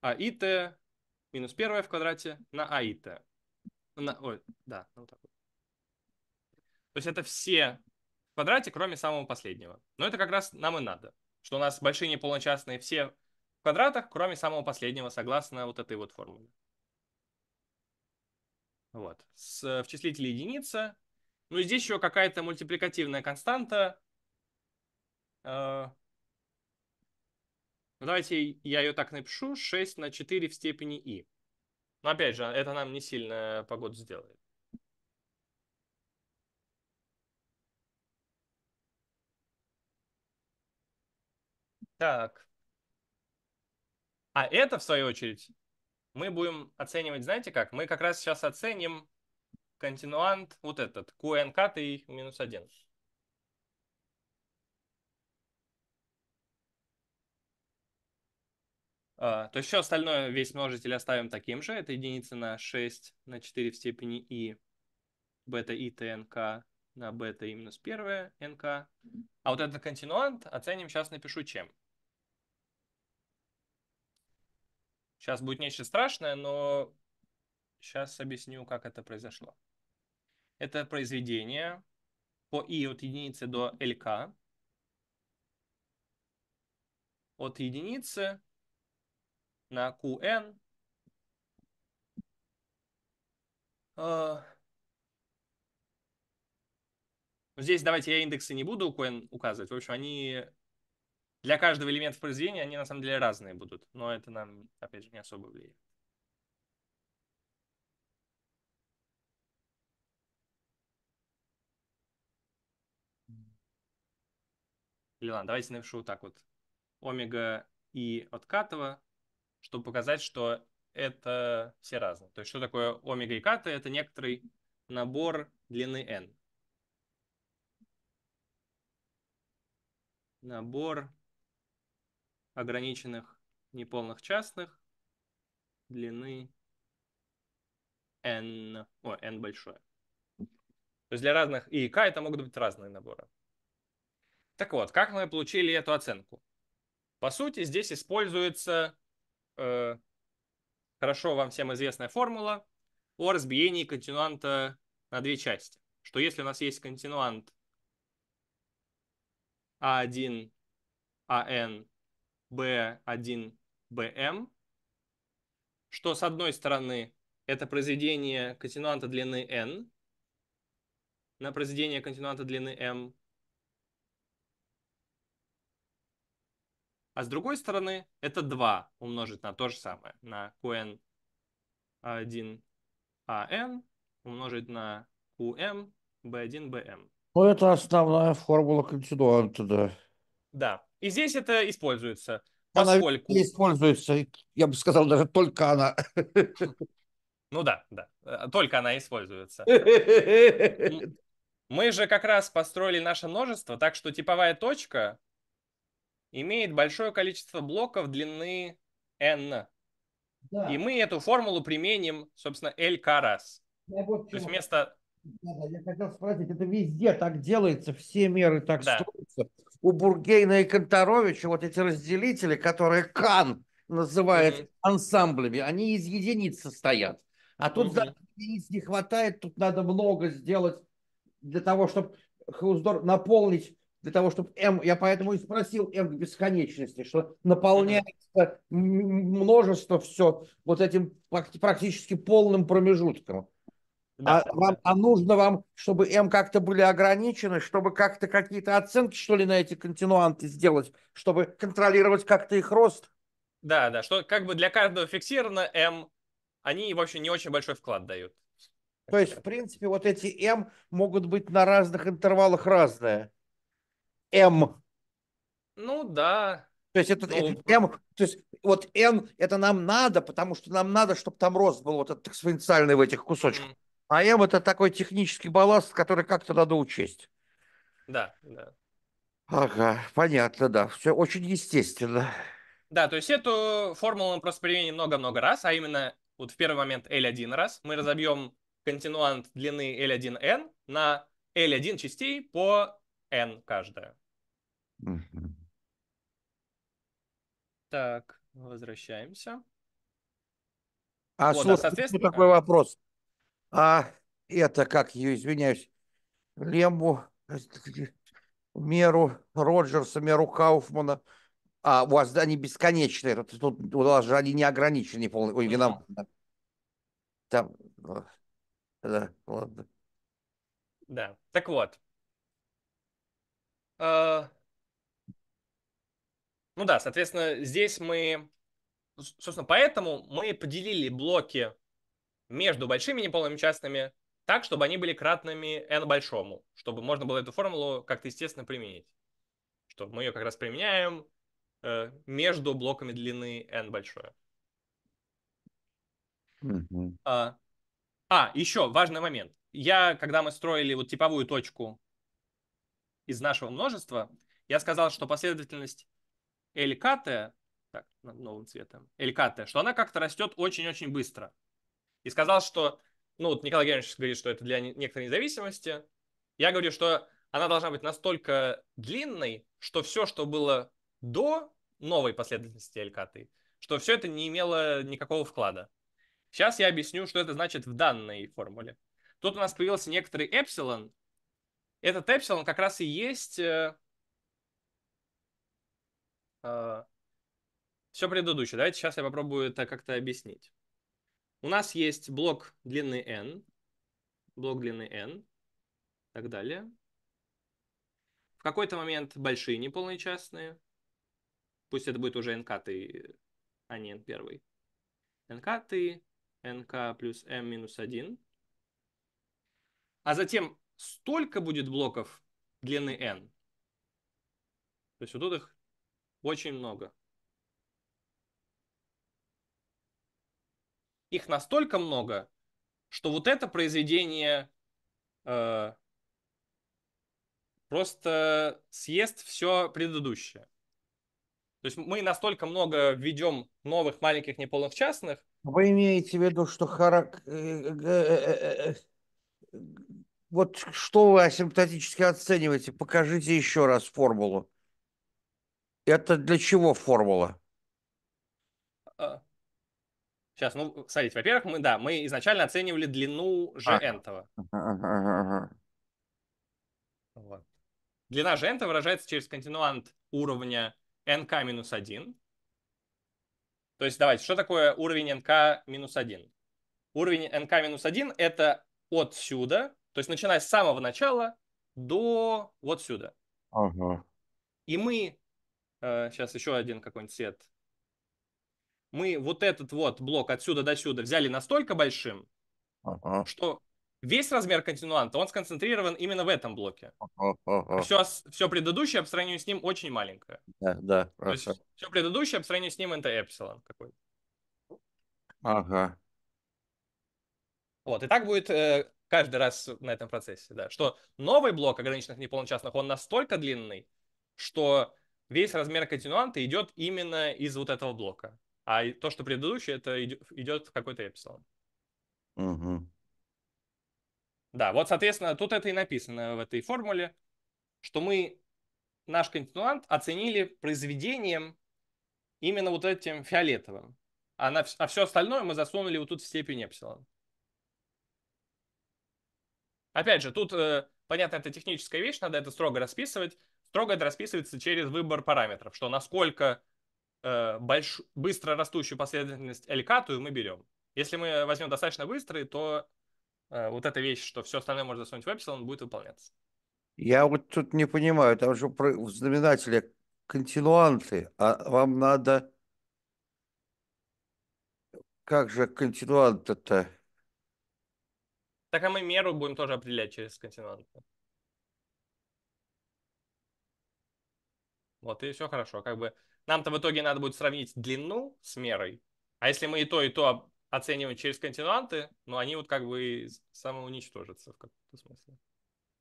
а и т минус первое в квадрате на а и т. На, ой, да, вот так вот. То есть это все в квадрате, кроме самого последнего. Но это как раз нам и надо, что у нас большие неполночастные все в квадратах, кроме самого последнего, согласно вот этой вот формуле. Вот. С, в числителе единица. Ну и здесь еще какая-то мультипликативная константа. Э, давайте я ее так напишу. 6 на 4 в степени i. Но опять же, это нам не сильно погоду сделает. Так. А это, в свою очередь, мы будем оценивать, знаете как? Мы как раз сейчас оценим континуант, вот этот, QNK минус 1. А, то есть все остальное, весь множитель оставим таким же. Это единица на 6 на 4 в степени и бета и тнк на бета и минус 1 нк. А вот этот континуант оценим, сейчас напишу чем. Сейчас будет нечто страшное, но сейчас объясню, как это произошло. Это произведение по и от единицы до лк От единицы на QN. А, здесь давайте я индексы не буду QN указывать. В общем, они для каждого элемента произведения, они на самом деле разные будут. Но это нам, опять же, не особо влияет. Или ладно, давайте напишу вот так вот. Омега и откатова чтобы показать, что это все разные. То есть что такое омега и ката? Это некоторый набор длины n. Набор ограниченных неполных частных длины n, о, n большое. То есть для разных и k это могут быть разные наборы. Так вот, как мы получили эту оценку? По сути, здесь используется э, хорошо вам всем известная формула о разбиении континуанта на две части. Что если у нас есть континуант А1, АН, Б1, БМ, что с одной стороны это произведение континуанта длины n на произведение континуанта длины m, А с другой стороны, это 2 умножить на то же самое, на qn1an умножить на qm b1bm. Ну, это основная формула континуанта, да. Да, и здесь это используется. Поскольку... используется, я бы сказал, даже только она. Ну да, да, э, только она используется. Мы же как раз построили наше множество, так что типовая точка имеет большое количество блоков длины n. Да. И мы эту формулу применим, собственно, LK раз. Я вот То есть вместо... Да, я хотел спросить, это везде так делается, все меры так да. строятся. У Бургейна и Конторовича вот эти разделители, которые Кан называет mm-hmm. ансамблями, они из единиц состоят. А тут mm-hmm. единиц не хватает, тут надо много сделать для того, чтобы Хуздор наполнить для того, чтобы м я поэтому и спросил м к бесконечности, что наполняется множество все вот этим практически полным промежутком. Да. А, вам, а нужно вам, чтобы М как-то были ограничены, чтобы как-то какие-то оценки, что ли, на эти континуанты сделать, чтобы контролировать как-то их рост? Да, да, что как бы для каждого фиксировано М, они, в общем, не очень большой вклад дают. То есть, в принципе, вот эти М могут быть на разных интервалах разные. М. Ну да. То есть это, ну... это М. то есть вот N это нам надо, потому что нам надо, чтобы там рост был вот этот экспоненциальный в этих кусочках. А М это такой технический балласт, который как-то надо учесть. Да, да. Ага, понятно, да. Все очень естественно. Да, то есть эту формулу мы просто применим много-много раз, а именно вот в первый момент L1 раз. Мы разобьем континуант длины L1n на L1 частей по n каждая. Так, возвращаемся. А Вот, да, слушай, соответственно- такой вопрос. А это как ее, извиняюсь, Лембу, Меру, Роджерса, Меру Кауфмана. А у вас да, они бесконечные. Тут, у вас же они не ограничены полностью. Ой, виноват. Там, да, ладно. Да, так вот. А, ну да, соответственно, здесь мы, собственно, поэтому мы поделили блоки между большими неполными частными так, чтобы они были кратными n большому, чтобы можно было эту формулу как-то естественно применить. Что мы ее как раз применяем э, между блоками длины n большое. Mm-hmm. А, а, еще важный момент. Я, когда мы строили вот типовую точку из нашего множества, я сказал, что последовательность элькате, так, новым цветом, элькате, что она как-то растет очень-очень быстро. И сказал, что, ну, вот Николай Георгиевич говорит, что это для некоторой независимости. Я говорю, что она должна быть настолько длинной, что все, что было до новой последовательности элькаты, что все это не имело никакого вклада. Сейчас я объясню, что это значит в данной формуле. Тут у нас появился некоторый эпсилон. Этот эпсилон как раз и есть э, а, все предыдущее. Давайте сейчас я попробую это как-то объяснить. У нас есть блок длины n, блок длины n так далее. В какой-то момент большие неполные частные. Пусть это будет уже nk ты, а не n первый. nk ты, nk плюс m минус 1. А затем столько будет блоков длины n. То есть вот тут их очень много. Их настолько много, что вот это произведение э, просто съест все предыдущее. То есть мы настолько много введем новых маленьких неполных частных. Вы имеете в виду, что харак... Э, э, э, вот что вы асимптотически оцениваете? Покажите еще раз формулу. Это для чего формула? А. Сейчас, ну, смотрите, во-первых, мы, да, мы изначально оценивали длину же этого. А. Вот. Длина же n выражается через континуант уровня nk минус 1. То есть давайте, что такое уровень nk минус 1? Уровень nk минус 1 это отсюда, то есть начиная с самого начала до вот сюда. Ага. И мы Сейчас э, еще один какой-нибудь сет. Мы вот этот вот блок отсюда до сюда взяли настолько большим, ага. что весь размер континуанта, он сконцентрирован именно в этом блоке. Ага, ага. Все, все предыдущее по сравнению с ним очень маленькое. Да, да. То хорошо. все предыдущее по сравнению с ним это эпсилон какой-то. Ага. Вот, и так будет э, каждый раз на этом процессе, да. Что новый блок ограниченных неполночастных, он настолько длинный, что весь размер континуанта идет именно из вот этого блока. А то, что предыдущее, это идет в какой-то эпсилон. Угу. Да, вот, соответственно, тут это и написано в этой формуле, что мы наш континуант оценили произведением именно вот этим фиолетовым. А, на, а все остальное мы засунули вот тут в степень эпсилон. Опять же, тут, э, понятно, это техническая вещь, надо это строго расписывать. Строго это расписывается через выбор параметров, что насколько э, больш... быстро растущую последовательность эликатую мы берем. Если мы возьмем достаточно быстрый, то э, вот эта вещь, что все остальное можно засунуть в эпсилон, будет выполняться. Я вот тут не понимаю, там же в знаменателе континуанты, а вам надо... Как же континуант это? Так а мы меру будем тоже определять через континуанты. Вот, и все хорошо. Как бы нам-то в итоге надо будет сравнить длину с мерой. А если мы и то, и то оцениваем через континуанты, ну, они вот как бы самоуничтожатся в каком-то смысле.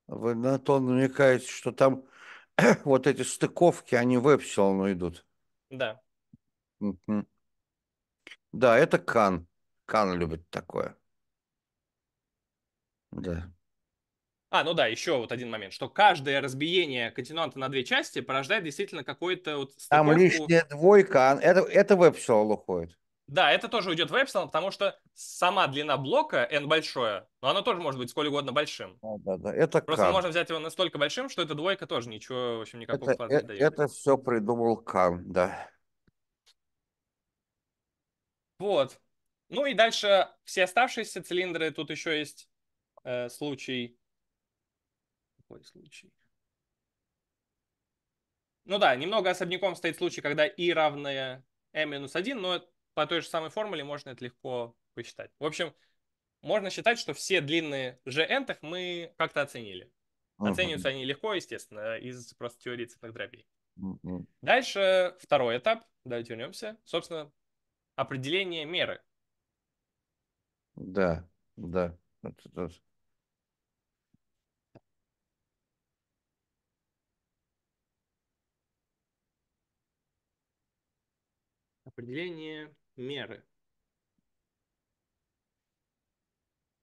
Вы на то намекаете, что там вот эти стыковки, они в эпсилону идут. Да. Да, это Кан. Кан любит такое. Да. А, ну да, еще вот один момент, что каждое разбиение континуанта на две части порождает действительно какой-то вот... Стыковку... Там лишняя двойка, а это, это в Epsilon уходит. Да, это тоже уйдет в Epsilon, потому что сама длина блока n большое, но оно тоже может быть сколь угодно большим. Да, ну да, да. Это Просто Кан. можно взять его настолько большим, что эта двойка тоже ничего, в общем, никакого это, не э, дает. Это все придумал Кан, да. Вот. Ну и дальше все оставшиеся цилиндры. Тут еще есть э, случай такой случай. Ну да, немного особняком стоит случай, когда и равное m минус 1, но по той же самой формуле можно это легко посчитать. В общем, можно считать, что все длинные gn мы как-то оценили. Оцениваются uh-huh. они легко, естественно, из просто теории цепных дробей. Uh-huh. Дальше второй этап, давайте вернемся, собственно, определение меры. Да, да. Определение меры.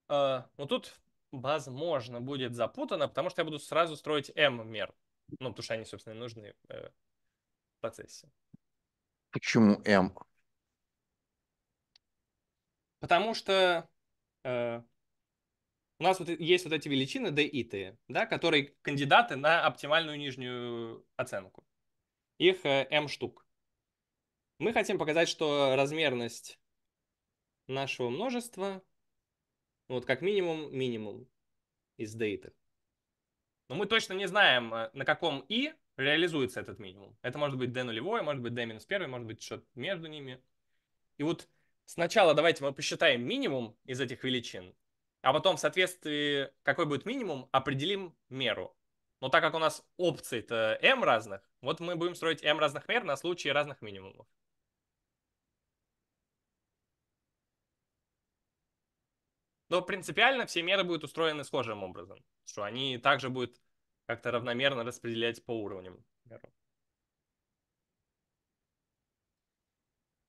Э, ну тут, возможно, будет запутано, потому что я буду сразу строить m мер Ну, потому что они, собственно, и нужны э, в процессе. Почему m? Потому что э, у нас вот есть вот эти величины D и T, да, которые кандидаты на оптимальную нижнюю оценку. Их э, M штук. Мы хотим показать, что размерность нашего множества, вот как минимум, минимум из дейта. Но мы точно не знаем, э, на каком и реализуется этот минимум. Это может быть d нулевое, может быть d минус первый, может быть что-то между ними. И вот сначала давайте мы посчитаем минимум из этих величин, а потом в соответствии, какой будет минимум, определим меру. Но так как у нас опции это m разных, вот мы будем строить m разных мер на случай разных минимумов. Но принципиально все меры будут устроены схожим образом, что они также будут как-то равномерно распределять по уровням.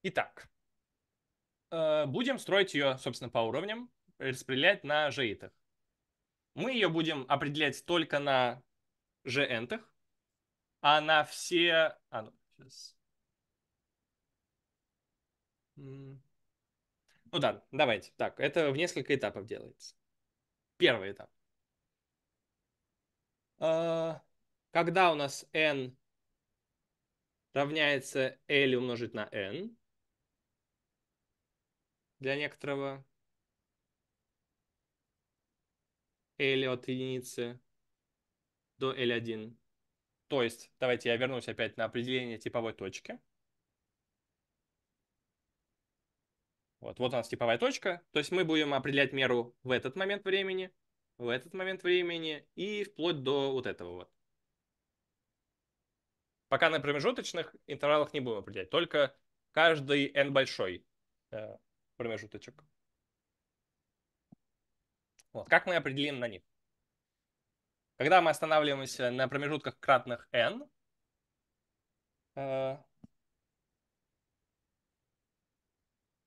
Итак, э, будем строить ее, собственно, по уровням, распределять на жеитах. Мы ее будем определять только на жентах, а на все... А, ну, сейчас. Ну да, давайте. Так, это в несколько этапов делается. Первый этап. А, когда у нас n равняется L умножить на N для некоторого L от единицы до L1. То есть, давайте я вернусь опять на определение типовой точки. Вот, вот у нас типовая точка, то есть мы будем определять меру в этот момент времени, в этот момент времени и вплоть до вот этого вот. Пока на промежуточных интервалах не будем определять, только каждый n большой э, промежуточек. Вот, как мы определим на них? Когда мы останавливаемся на промежутках кратных n, э,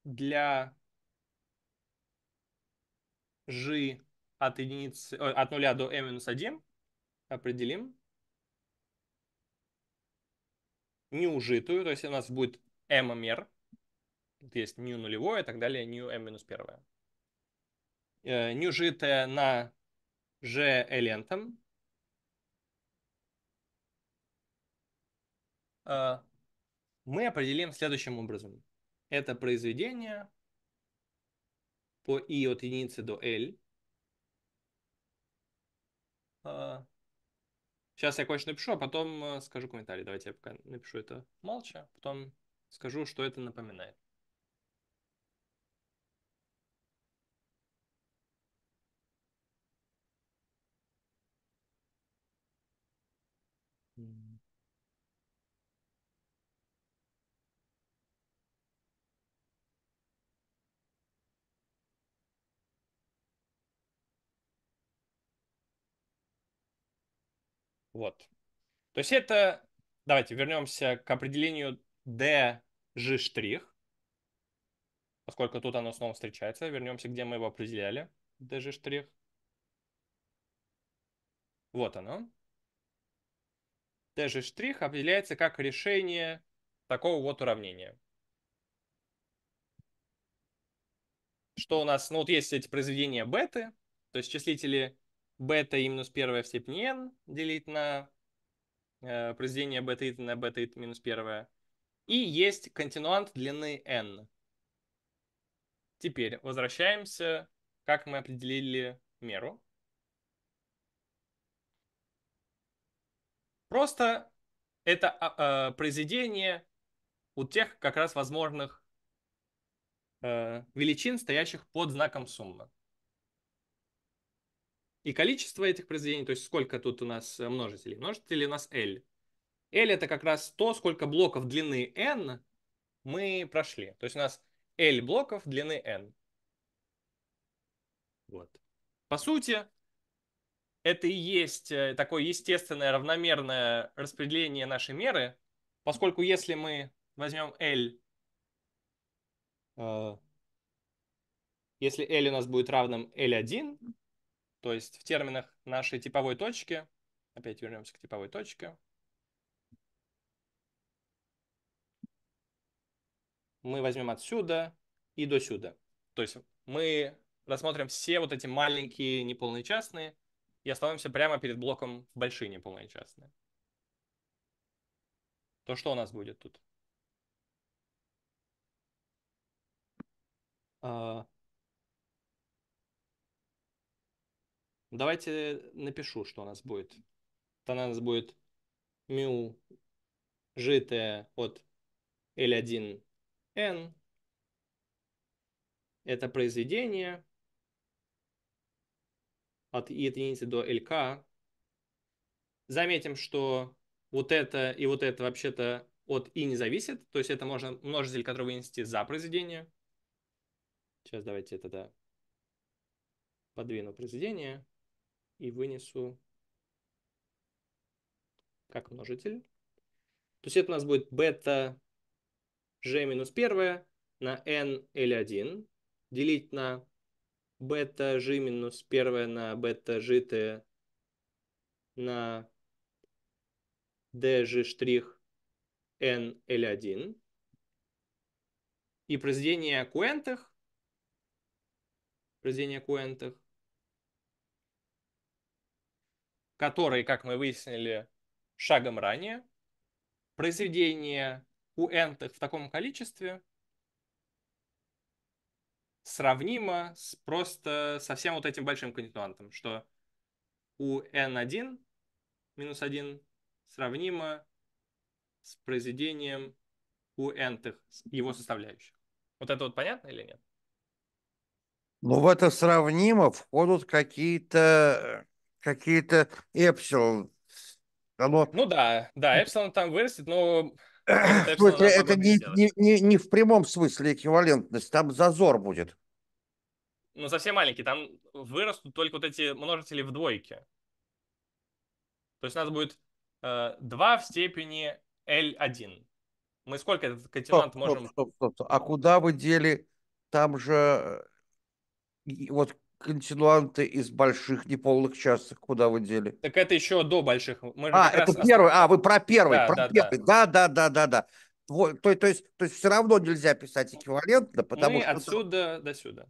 для g от единицы, от нуля до m-1 минус определим неужитую, то есть у нас будет m-мер, то есть new нулевое и так далее, new m минус первое э, Неужитая на g элентом э, мы определим следующим образом это произведение по i от единицы до l. Сейчас а, я кое-что напишу, а потом э, скажу комментарий. Давайте я пока напишу это молча, потом скажу, что это напоминает. Вот. То есть это... Давайте вернемся к определению dg штрих, поскольку тут оно снова встречается. Вернемся, где мы его определяли, dg штрих. Вот оно. dg штрих определяется как решение такого вот уравнения. Что у нас, ну вот есть эти произведения беты, то есть числители бета и минус первая в степени n делить на э, произведение бета и на бета и минус первая. И есть континуант длины n. Теперь возвращаемся, как мы определили меру. Просто это э, произведение у тех как раз возможных э, величин, стоящих под знаком суммы и количество этих произведений, то есть сколько тут у нас э, множителей. Множители у нас L. L это как раз то, сколько блоков длины N мы прошли. То есть у нас L блоков длины N. Вот. По сути, это и есть э, такое естественное равномерное распределение нашей меры, поскольку если мы возьмем L, э, если L у нас будет равным L1, то есть в терминах нашей типовой точки, опять вернемся к типовой точке, мы возьмем отсюда и до сюда. То есть мы рассмотрим все вот эти маленькие неполные частные и остановимся прямо перед блоком большие неполные частные. То что у нас будет тут? А, Давайте напишу, что у нас будет. Это у нас будет μ житое от L1n. Это произведение от i единицы до lk. Заметим, что вот это и вот это вообще-то от i не зависит. То есть это можно множитель, который вынести за произведение. Сейчас давайте это да, подвину произведение и вынесу как множитель. То есть это у нас будет бета g минус 1 на n L1 делить на бета g минус 1 на бета g t на dg штрих n L1. И произведение о куэнтах, произведение о куэнтах который, как мы выяснили шагом ранее, произведение у энтых в таком количестве сравнимо с просто со всем вот этим большим континуантом, что у n1 минус 1 сравнимо с произведением у n его составляющих. Вот это вот понятно или нет? Ну, в это сравнимо входят какие-то э, какие-то эпсилон. Оно... Ну да, да, эпсилон там вырастет, но... Слушайте, это не, не, не, не в прямом смысле эквивалентность, там зазор будет. Ну, совсем маленький, там вырастут только вот эти множители в двойке. То есть у нас будет э, 2 в степени L1. Мы сколько этот континент можем... Стоп, стоп, стоп. А куда вы дели? Там же э, вот континуанты из больших неполных часток куда вы дели? Так это еще до больших. Мы а, это первый. А, вы про первый. Да, про да, первый. Да. да, да, да, да, да. то, то, есть, то есть все равно нельзя писать эквивалентно, потому Мы что... отсюда до сюда.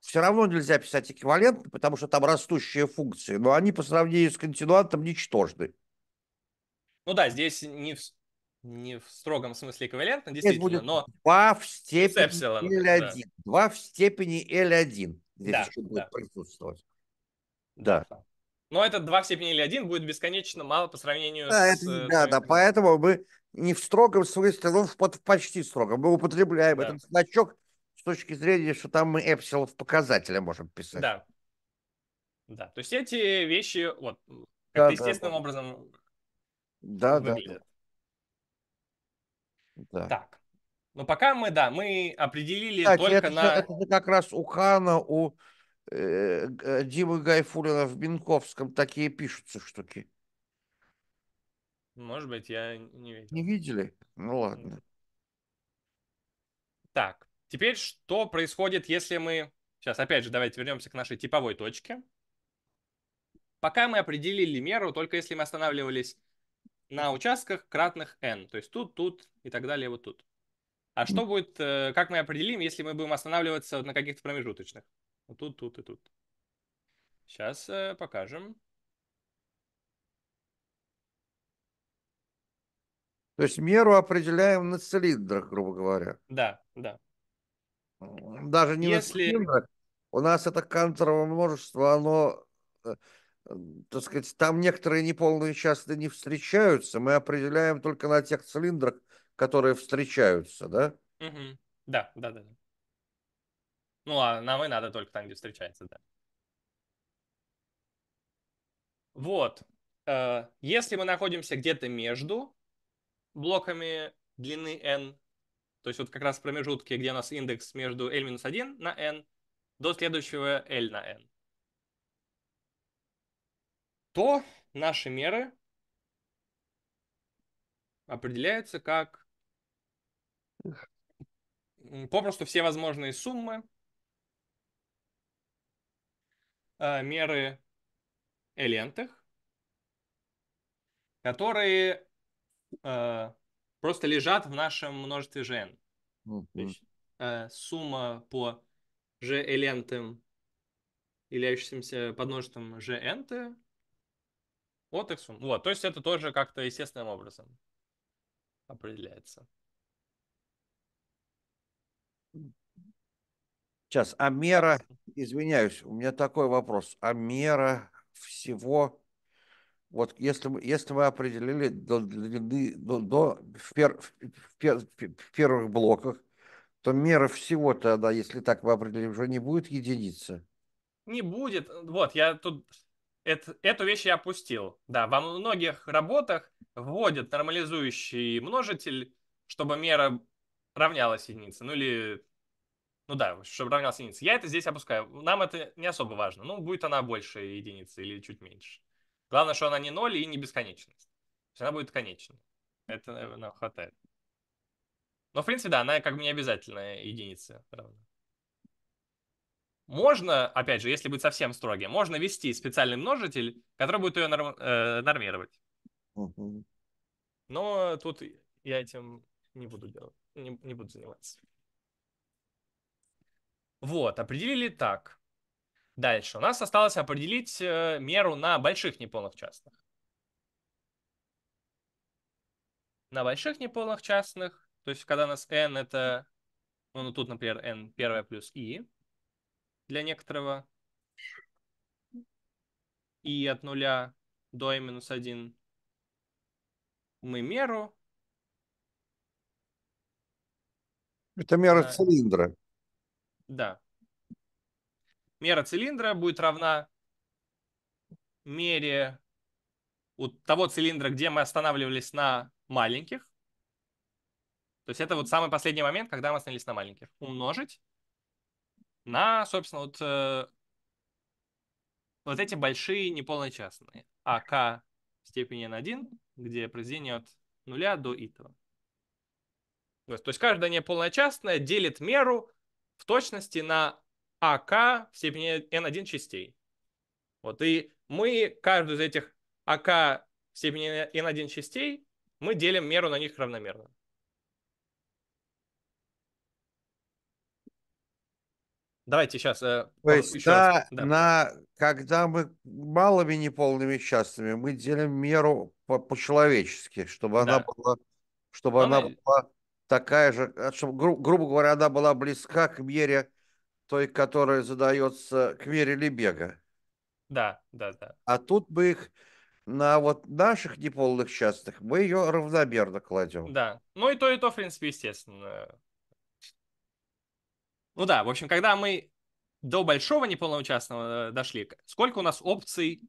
Все равно нельзя писать эквивалентно, потому что там растущие функции, но они по сравнению с континуантом ничтожны. Ну да, здесь не в, не в строгом смысле эквивалентно, действительно, будет но... 2 в степени L1. Да. в степени L1 здесь да, еще да. будет присутствовать. Да. Но это два в степени или один будет бесконечно мало по сравнению да, с... Это, э, да, да, поэтому мы не в строгом смысле, но ну, в, под, почти строго, Мы употребляем да. этот значок с точки зрения, что там мы эпсилон в показателе можем писать. Да. Да, то есть эти вещи вот да, естественным да, образом да, выглядят. Да, да. Так. Но пока мы, да, мы определили Кстати, только это, на... Это как раз у Хана, у э, э Димы Гайфулина в Бенковском такие пишутся штуки. Может быть, я не видел. Не видели? Ну ладно. Так, теперь что происходит, если мы... Сейчас, опять же, давайте вернемся к нашей типовой точке. Пока мы определили меру, только если мы останавливались на участках кратных n. То есть тут, тут и так далее, вот тут. А что будет, э, как мы определим, если мы будем останавливаться на каких-то промежуточных? Вот тут, тут и тут. Сейчас э, покажем. То есть меру определяем на цилиндрах, грубо говоря. Да, да. Даже не Если... на цилиндрах. У нас это канторово множество, оно, э, так сказать, там некоторые неполные часто не встречаются. Мы определяем только на тех цилиндрах, которые встречаются, да? Угу. Да, да, да. Ну, а нам и надо только там, где встречается, да. Вот. Э, если мы находимся где-то между блоками длины n, то есть вот как раз в промежутке, где у нас индекс между l-1 на n до следующего l на n, то наши меры определяются как Попросту все возможные суммы, э, меры элентых, которые э, просто лежат в нашем множестве gn. Mm-hmm. То есть э, сумма по g элентам, являющимся подмножеством g энты вот их сумма, Вот, то есть это тоже как-то естественным образом определяется. Сейчас, а мера, извиняюсь, у меня такой вопрос. А мера всего, вот если, мы, если мы определили до, до, до, в, пер, в, пер, в первых блоках, то мера всего тогда, если так мы определим, уже не будет единицы? Не будет. Вот, я тут это, эту вещь я опустил. Да, во многих работах вводят нормализующий множитель, чтобы мера равнялась единице. Ну или ну да, чтобы равнялась единице. Я это здесь опускаю. Нам это не особо важно. Ну, будет она больше единицы или чуть меньше. Главное, что она не ноль и не бесконечность. То есть она будет конечной. Это, нам хватает. Но, в принципе, да, она как бы не обязательная единица. Равна. Можно, опять же, если быть совсем строгим, можно ввести специальный множитель, который будет ее норм, э, нормировать. Но тут я этим не буду делать, не, не буду заниматься. Вот, определили так. Дальше. У нас осталось определить э, меру на больших неполных частных. На больших неполных частных, то есть когда у нас n это, ну, ну тут, например, n первое плюс i для некоторого, и от нуля до i минус 1, мы меру. Это мера а, цилиндра. Да. Мера цилиндра будет равна мере вот того цилиндра, где мы останавливались на маленьких. То есть это вот самый последний момент, когда мы остановились на маленьких. Умножить на, собственно, вот, э, вот эти большие неполночастные. а к степени n1, где произведение от нуля до итого. То есть каждая неполночастная делит меру в точности на АК в степени n1 частей. Вот, и мы каждую из этих АК в степени n1 частей, мы делим меру на них равномерно. Давайте сейчас. Э, То еще на, раз. Да. на когда мы малыми неполными частями мы делим меру по, по человечески, чтобы да. она была, чтобы Но она мы... была такая же, э, чтобы, гру, грубо говоря, она была близка к мере той, которая задается к мере Лебега. Да, да, да. А тут бы их на вот наших неполных частных мы ее равномерно кладем. Да. Ну и то, и то, в принципе, естественно. Ну да, в общем, когда мы до большого неполного частного э, дошли, сколько у нас опций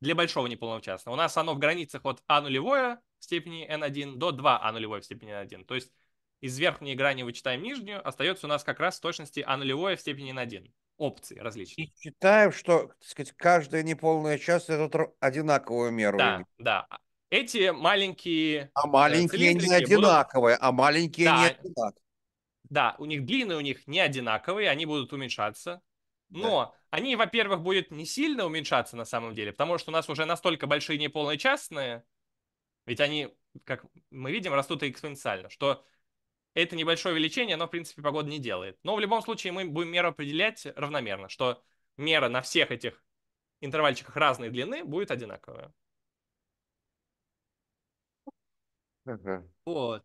для большого неполного частного? У нас оно в границах от А нулевое степени n1 до 2 А нулевое степени n1. То есть из верхней грани вычитаем нижнюю, остается у нас как раз в точности а нулевое в степени на 1. Опции различные. И считаем, что так сказать, каждая неполная часть это одинаковую меру. Да, да. Эти маленькие... А маленькие э, не одинаковые, будут... а маленькие да, не одинаковые. Да, у них длины у них не одинаковые, они будут уменьшаться. Но да. они, во-первых, будут не сильно уменьшаться на самом деле, потому что у нас уже настолько большие неполные частные, ведь они, как мы видим, растут экспоненциально, что это небольшое увеличение, оно, в принципе, погода не делает. Но в любом случае мы будем меру определять равномерно, что мера на всех этих интервальчиках разной длины будет одинаковая. Ага. Вот.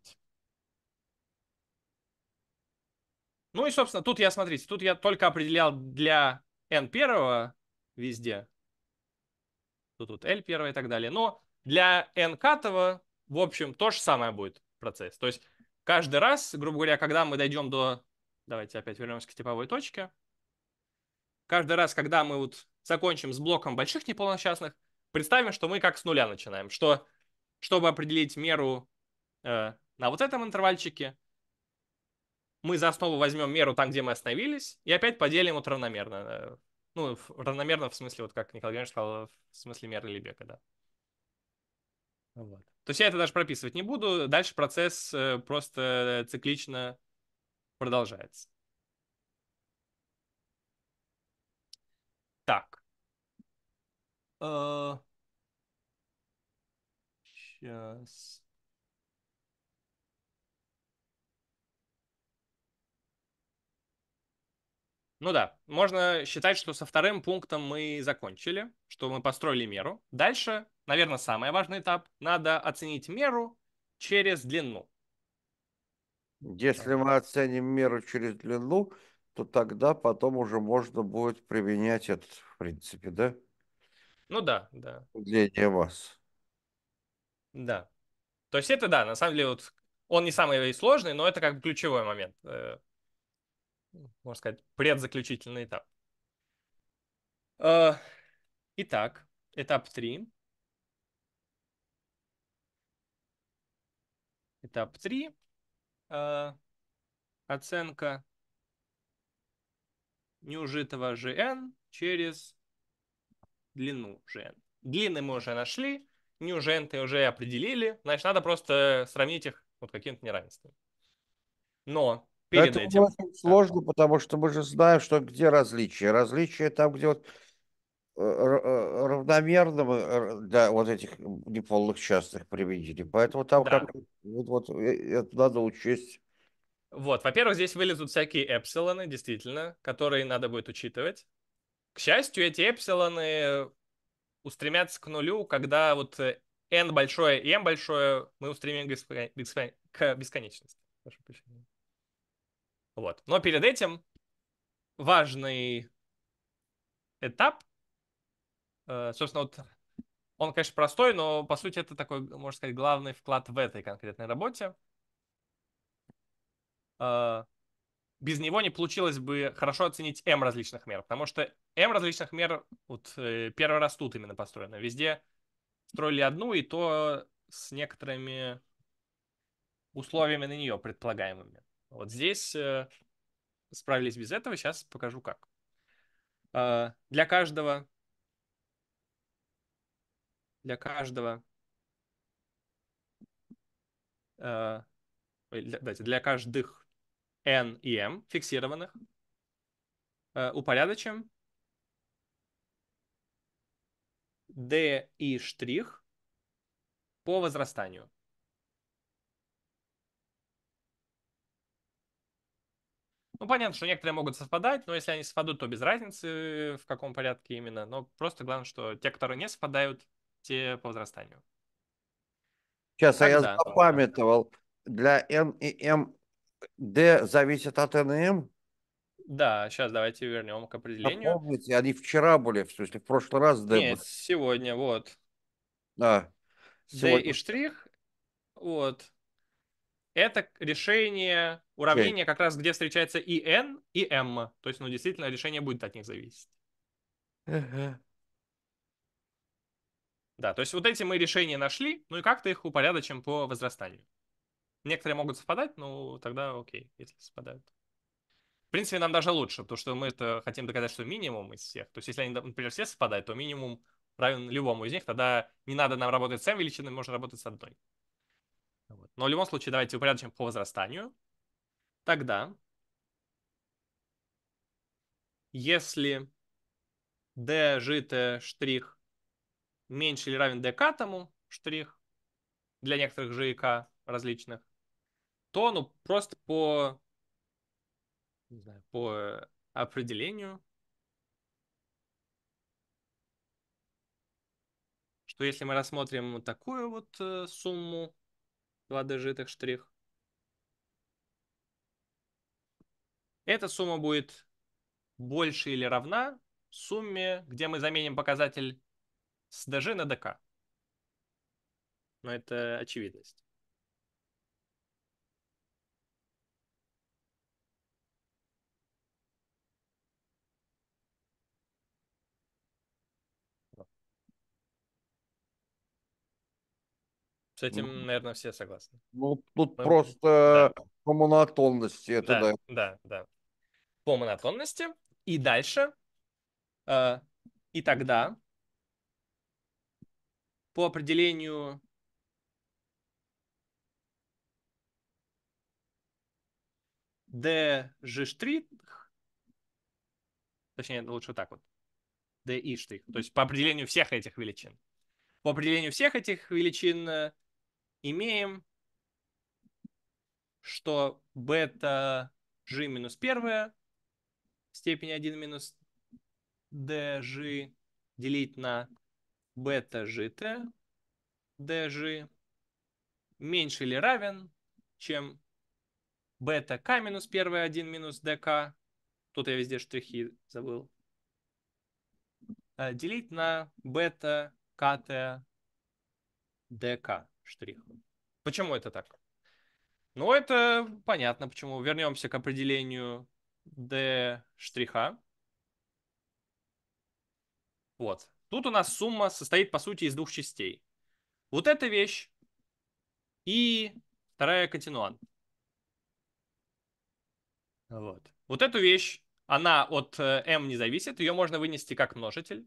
Ну и, собственно, тут я, смотрите, тут я только определял для n первого везде. Тут вот L первое и так далее. Но для n катого, в общем, то же самое будет процесс. То есть каждый раз, грубо говоря, когда мы дойдем до... Давайте опять вернемся к типовой точке. Каждый раз, когда мы вот закончим с блоком больших неполночастных, представим, что мы как с нуля начинаем, что чтобы определить меру э, на вот этом интервальчике, мы за основу возьмем меру там, где мы остановились, и опять поделим вот равномерно. Э, ну, равномерно в смысле, вот как Николай Георгиевич сказал, в смысле меры Лебека, да. Вот. То есть я это даже прописывать не буду. Дальше процесс э, просто циклично продолжается. Так. Сейчас. А. Ну да, можно считать, что со вторым пунктом мы закончили, что мы построили меру. Дальше наверное, самый важный этап, надо оценить меру через длину. Если мы оценим меру через длину, то тогда потом уже можно будет применять это, в принципе, да? Ну да, да. Дление вас. Да. То есть это да, на самом деле вот он не самый сложный, но это как бы ключевой момент. Э, можно сказать, предзаключительный этап. Э, итак, этап 3. Этап 3. Э, оценка неужитого GN через длину GN. Длины мы уже нашли, new GN уже определили, значит, надо просто сравнить их вот каким-то неравенством. Но перед Это этим... очень сложно, потому что мы же знаем, что где различия. Различия там, где вот Э, равномерным для вот этих неполных частных применений. Поэтому там да. как вот, вот э, это надо учесть. Вот, во-первых, здесь вылезут всякие эпсилоны, действительно, которые надо будет учитывать. К счастью, эти эпсилоны устремятся к нулю, когда вот э, n большое и m большое мы устремим к бесконечности. Вот. Но перед этим важный этап Э, собственно, вот он, конечно, простой, но, по сути, это такой, можно сказать, главный вклад в этой конкретной работе. Э, без него не получилось бы хорошо оценить M различных мер, потому что M различных мер вот э, первый раз тут именно построено. Везде строили одну, и то с некоторыми условиями на нее предполагаемыми. Вот здесь справились без этого, сейчас покажу как. Для каждого для каждого э, для, дайте, для каждых n и m фиксированных э, упорядочим d и штрих по возрастанию. Ну, понятно, что некоторые могут совпадать, но если они совпадут, то без разницы, э, в каком порядке именно. Но просто главное, что те, которые не совпадают, те по возрастанию. Сейчас Тогда, а я запамятовал. Для N и МД зависит от N и M? Да, сейчас давайте вернем к определению. Напомните, они вчера были, в смысле, в прошлый раз D Нет, сегодня, вот. Да. Сегодня. D и штрих, вот. Это решение уравнения okay. как раз, где встречается и N, и M. То есть, ну, действительно, решение будет от них зависеть. Ага. Да, то есть вот эти мы решения нашли, ну и как-то их упорядочим по возрастанию. Некоторые могут совпадать, но ну, тогда окей, если совпадают. В принципе, нам даже лучше, потому что мы это хотим доказать, что минимум из всех. То есть если они, например, все совпадают, то минимум равен любому из них, тогда не надо нам работать с m величиной, можно работать с одной. Вот. Но в любом случае давайте упорядочим по возрастанию. Тогда, если d T, штрих меньше или равен d тому штрих для некоторых g и различных, то ну просто по, не знаю, по э, определению, что если мы рассмотрим такую вот э, сумму 2dg штрих, эта сумма будет больше или равна сумме, где мы заменим показатель с ДЖ на ДК. Но это очевидность. С этим, наверное, все согласны. Ну, тут Мы... Ну, просто да. по монотонности это да, да. Да, да. По монотонности. И дальше. Э, и тогда по определению d штрих, точнее, лучше так вот, d и штрих, то есть по определению всех этих величин. По определению всех этих величин э, имеем, что бета g минус первая степень 1 минус dg делить на бета gt dg меньше или равен, чем бета k минус 1 1 минус dk. Тут я везде штрихи забыл. Э, делить на бета kt dk штрих. Почему это так? Ну, это понятно, почему. Вернемся к определению d штриха. Вот. Тут у нас сумма состоит, по сути, из двух частей. Вот эта вещь и вторая континуант. Вот. Вот эту вещь, она от э, m не зависит, ее можно вынести как множитель.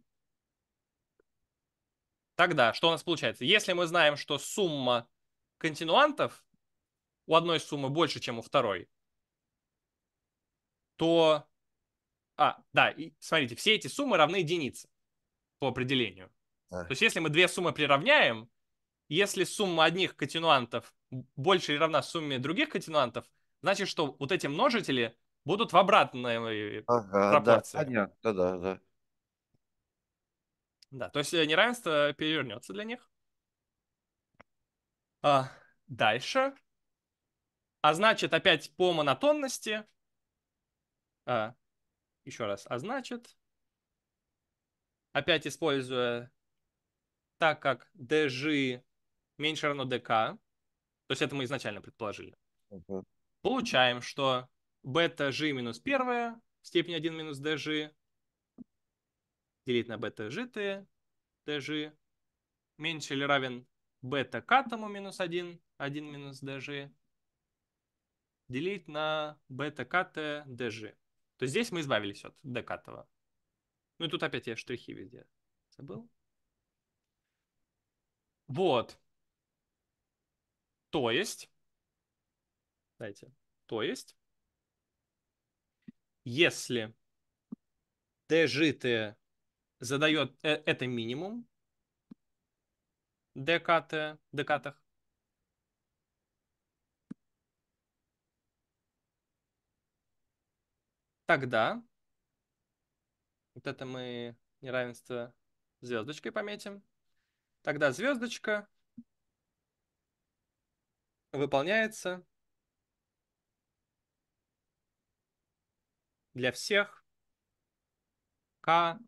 Тогда что у нас получается? Если мы знаем, что сумма континуантов у одной суммы больше, чем у второй, то... А, да, смотрите, все эти суммы равны единице по определению. То есть если мы две суммы приравняем, если сумма одних континуантов больше или равна сумме других континуантов, значит, что вот эти множители будут в обратной ага, пропорции. Да, понятно, да, да, да. Да, то есть э, неравенство перевернется для них. А, дальше. А значит, опять по монотонности. А, еще раз. А значит, опять используя так, как dg меньше равно dk, то есть это мы изначально предположили, угу. получаем, что бета g минус первая степень 1 минус dg делить на бета g t dg меньше или равен бета к тому минус 1, 1 минус dg делить на бета к t dg. То есть здесь мы избавились от d ну и тут опять я штрихи везде. Забыл? Вот. То есть, дайте, то есть, если dgt задает э, это минимум dkt, dkt, тогда это мы неравенство звездочкой пометим. Тогда звездочка выполняется для всех k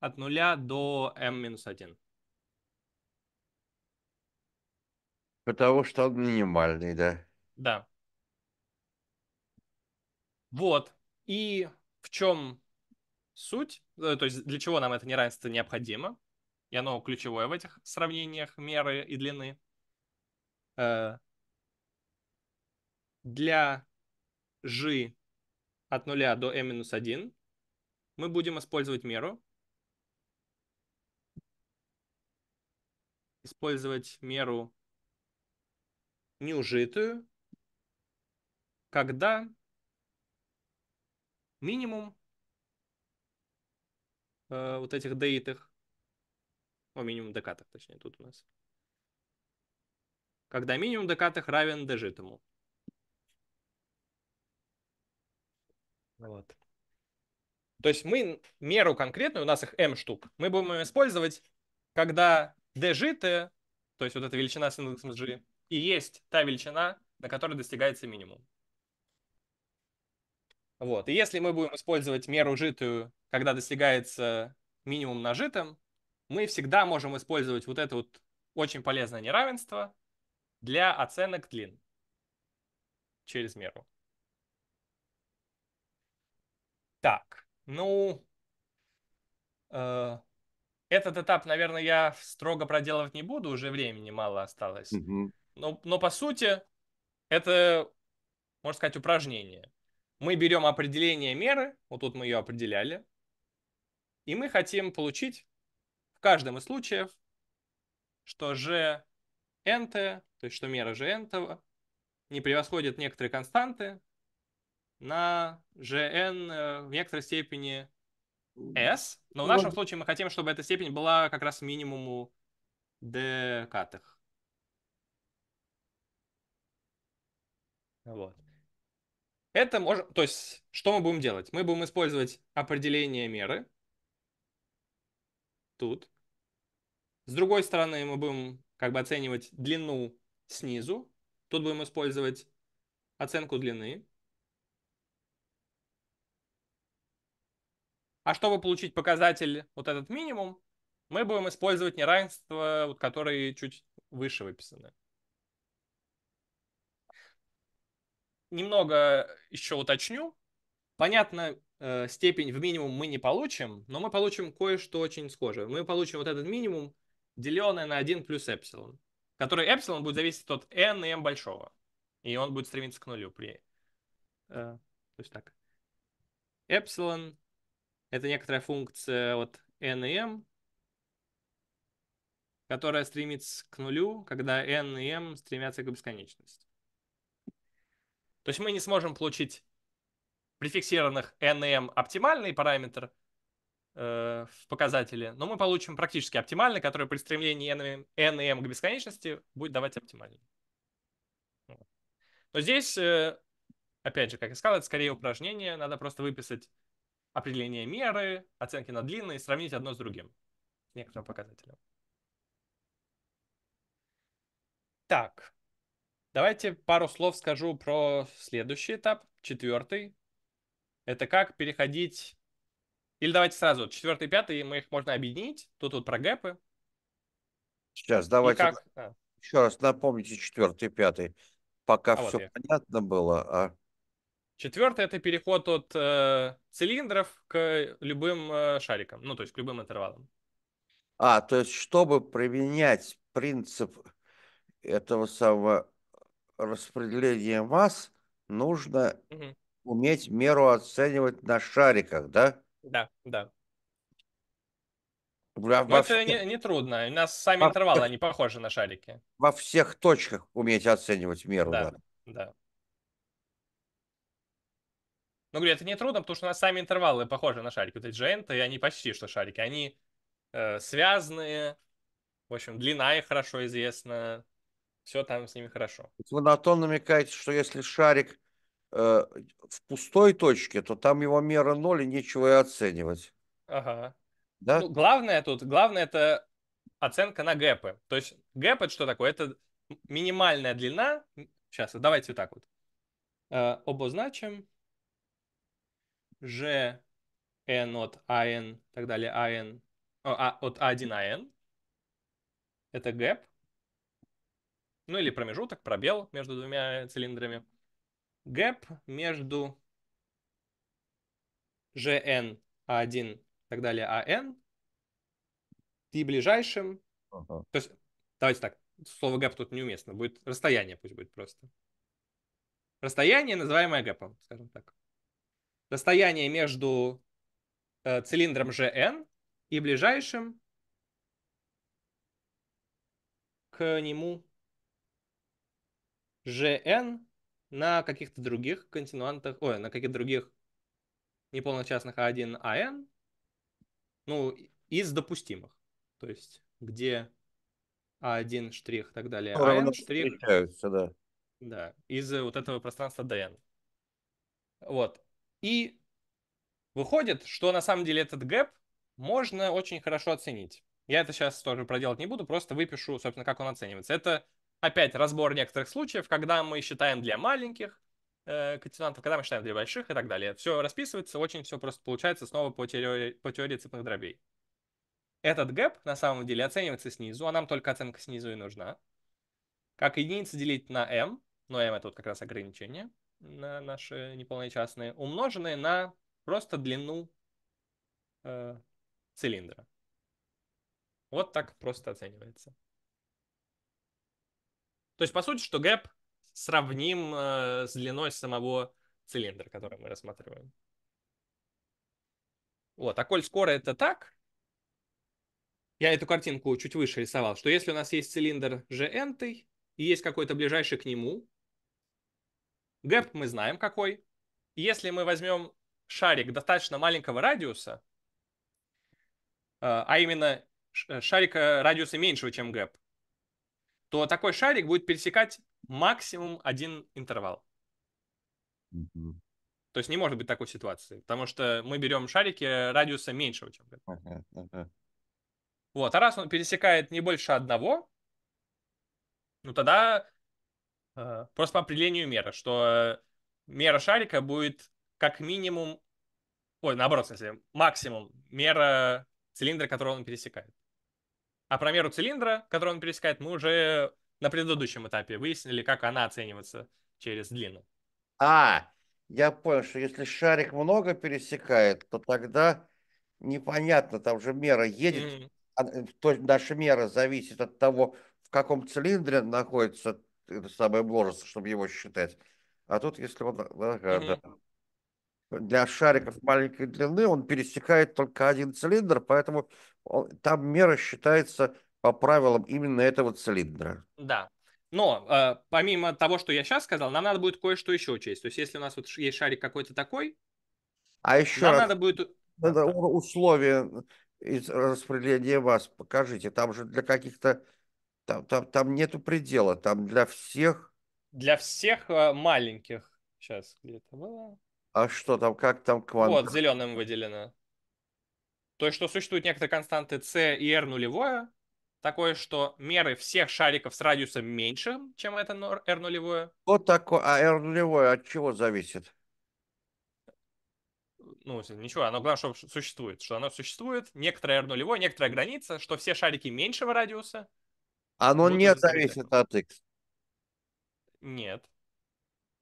от 0 до m-1. Потому что он минимальный, да? Да. Вот. И в чем суть, э, то есть для чего нам это неравенство необходимо, и оно ключевое в этих сравнениях меры и длины. Э, для g от 0 до m-1 мы будем использовать меру. Использовать меру неужитую, когда минимум Э, вот этих дейтах, О, минимум декатах, точнее, тут у нас. Когда минимум декатах равен дежитому. Вот. То есть мы меру конкретную, у нас их m штук, мы будем использовать, когда dgt, то есть вот эта величина с индексом g, и есть та величина, на которой достигается минимум. Вот. И если мы будем использовать меру житую, когда достигается минимум нажитым, мы всегда можем использовать вот это вот очень полезное неравенство для оценок длин через меру. Так, ну, э, этот этап, наверное, я строго проделывать не буду, уже времени мало осталось. Угу. Но, но по сути, это, можно сказать, упражнение мы берем определение меры, вот тут мы ее определяли, и мы хотим получить в каждом из случаев, что g n то есть что мера g n не превосходит некоторые константы на gn э, в некоторой степени s, но в ну, нашем случае мы хотим, чтобы эта степень была как раз минимуму d катых. Вот. Это может, то есть, что мы будем делать? Мы будем использовать определение меры тут. С другой стороны, мы будем как бы оценивать длину снизу. Тут будем использовать оценку длины. А чтобы получить показатель вот этот минимум, мы будем использовать неравенство, вот, которые чуть выше выписаны. немного еще уточню. Понятно, э, степень в минимум мы не получим, но мы получим кое-что очень схожее. Мы получим вот этот минимум, деленное на 1 плюс эпсилон, который эпсилон будет зависеть от n и m большого. И он будет стремиться к нулю при... Э, то есть так. Эпсилон — это некоторая функция от n и m, которая стремится к нулю, когда n и m стремятся к бесконечности. То есть мы не сможем получить при фиксированных NM оптимальный параметр э, в показателе, но мы получим практически оптимальный, который при стремлении NM, NM к бесконечности будет давать оптимальный. Но здесь, э, опять же, как я сказал, это скорее упражнение. Надо просто выписать определение меры, оценки на длинные, сравнить одно с другим, с некоторым показателем. Так, Давайте пару слов скажу про следующий этап, четвертый. Это как переходить... Или давайте сразу, четвертый, пятый, мы их можно объединить. Тут вот про гэпы. Сейчас, давайте... как... А. Еще раз напомните четвертый, пятый. Пока а все вот понятно было, а... Четвертый это переход от э, цилиндров к любым э, шарикам, ну то есть к любым интервалам. А, то есть чтобы применять принцип этого самого распределение масс нужно угу. уметь меру оценивать на шариках, да? Да, да. Во, это всех... не, не трудно. У нас сами во интервалы, всех... они похожи на шарики. Во всех точках уметь оценивать меру. Да, надо. да. Ну, говорю, это не трудно, потому что у нас сами интервалы похожи на шарики. Вот эти дженты, они почти что шарики. Они э, связанные. В общем, длина их хорошо известна все там с ними хорошо. Вы на то намекаете, что если шарик э, в пустой точке, то там его мера ноль и нечего и оценивать. Ага. Да? Ну, главное тут, главное это оценка на гэпы. То есть гэп это что такое? Это минимальная длина. Сейчас, давайте вот так вот. Э, обозначим G n от A n, так далее, A n а, от A1 а A а n Это гэп ну или промежуток, пробел между двумя цилиндрами. Гэп между GN, A1 а и так далее, AN а и ближайшим. Ага. То есть, давайте так, слово гэп тут неуместно, будет расстояние пусть будет просто. Расстояние, называемое гэпом, скажем так. Расстояние между э, цилиндром GN и ближайшим к нему Gn на каких-то других континуантах, ой, на каких-то других неполных частных А1, АН, ну, из допустимых. То есть, где А1 штрих и так далее, АН штрих. Да. да, из вот этого пространства ДН. Вот. И выходит, что на самом деле этот гэп можно очень хорошо оценить. Я это сейчас тоже проделать не буду, просто выпишу, собственно, как он оценивается. Это опять разбор некоторых случаев, когда мы считаем для маленьких э, континентов, когда мы считаем для больших и так далее. Все расписывается, очень все просто получается снова по теории, по теории цепных дробей. Этот гэп на самом деле оценивается снизу, а нам только оценка снизу и нужна. Как единица делить на m, но m это вот как раз ограничение на наши неполные частные, умноженные на просто длину э, цилиндра. Вот так просто оценивается. То есть, по сути, что гэп сравним э, с длиной самого цилиндра, который мы рассматриваем. Вот, а коль скоро это так, я эту картинку чуть выше рисовал, что если у нас есть цилиндр GN, и есть какой-то ближайший к нему, гэп мы знаем какой. Если мы возьмем шарик достаточно маленького радиуса, э, а именно э, шарика радиуса меньшего, чем гэп, то такой шарик будет пересекать максимум один интервал. Mm-hmm. То есть не может быть такой ситуации, потому что мы берем шарики радиуса меньшего, чем это. uh Вот, а раз он пересекает не больше одного, ну тогда э, просто по определению мера, что э, мера шарика будет как минимум, ой, наоборот, если максимум мера цилиндра, который он пересекает. А по меру цилиндра, который он пересекает, мы уже на предыдущем этапе выяснили, как она оценивается через длину. А, я понял, что если шарик много пересекает, то тогда непонятно, там же мера едет, mm-hmm. то наша мера зависит от того, в каком цилиндре находится это самое множество, чтобы его считать. А тут, если он... Ага, mm-hmm. да для шариков маленькой длины он пересекает только один цилиндр, поэтому он, там мера считается по правилам именно этого цилиндра. Да. Но э, помимо того, что я сейчас сказал, нам надо будет кое-что еще учесть. То есть, если у нас вот есть шарик какой-то такой, а еще нам раз, надо будет надо условия из распределения вас покажите. Там же для каких-то там, там, там нету предела, там для всех. Для всех э, маленьких. Сейчас где-то было. А что там, как там квант? Вот, зеленым выделено. То, есть что существуют некоторые константы c и r нулевое, такое, что меры всех шариков с радиусом меньше, чем это r нулевое. Вот такое, а r нулевое от чего зависит? ну, ничего, оно главное, что существует, что оно существует, некоторое R нулевое, некоторая граница, что все шарики меньшего радиуса. Оно не зависит от X. Нет.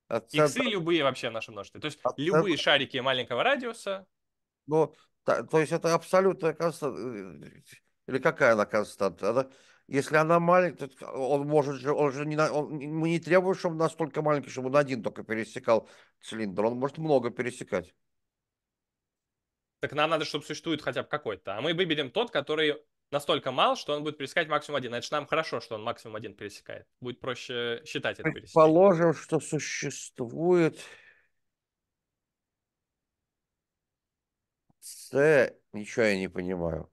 От а центра... любые вообще наши множество. То есть от а любые центра... шарики маленького радиуса. Ну, та, то есть это абсолютно, константа. Э, или какая она константа? Она, если она маленькая, он может же, он же не, он, мы не требуем, чтобы настолько маленький, чтобы он один только пересекал цилиндр. Он может много пересекать. Так нам надо, чтобы существует хотя бы какой-то. А мы выберем тот, который настолько мал, что он будет пересекать максимум один. А это нам хорошо, что он максимум один пересекает. Будет проще считать это пересечение. Положим, что существует С. Ничего я не понимаю.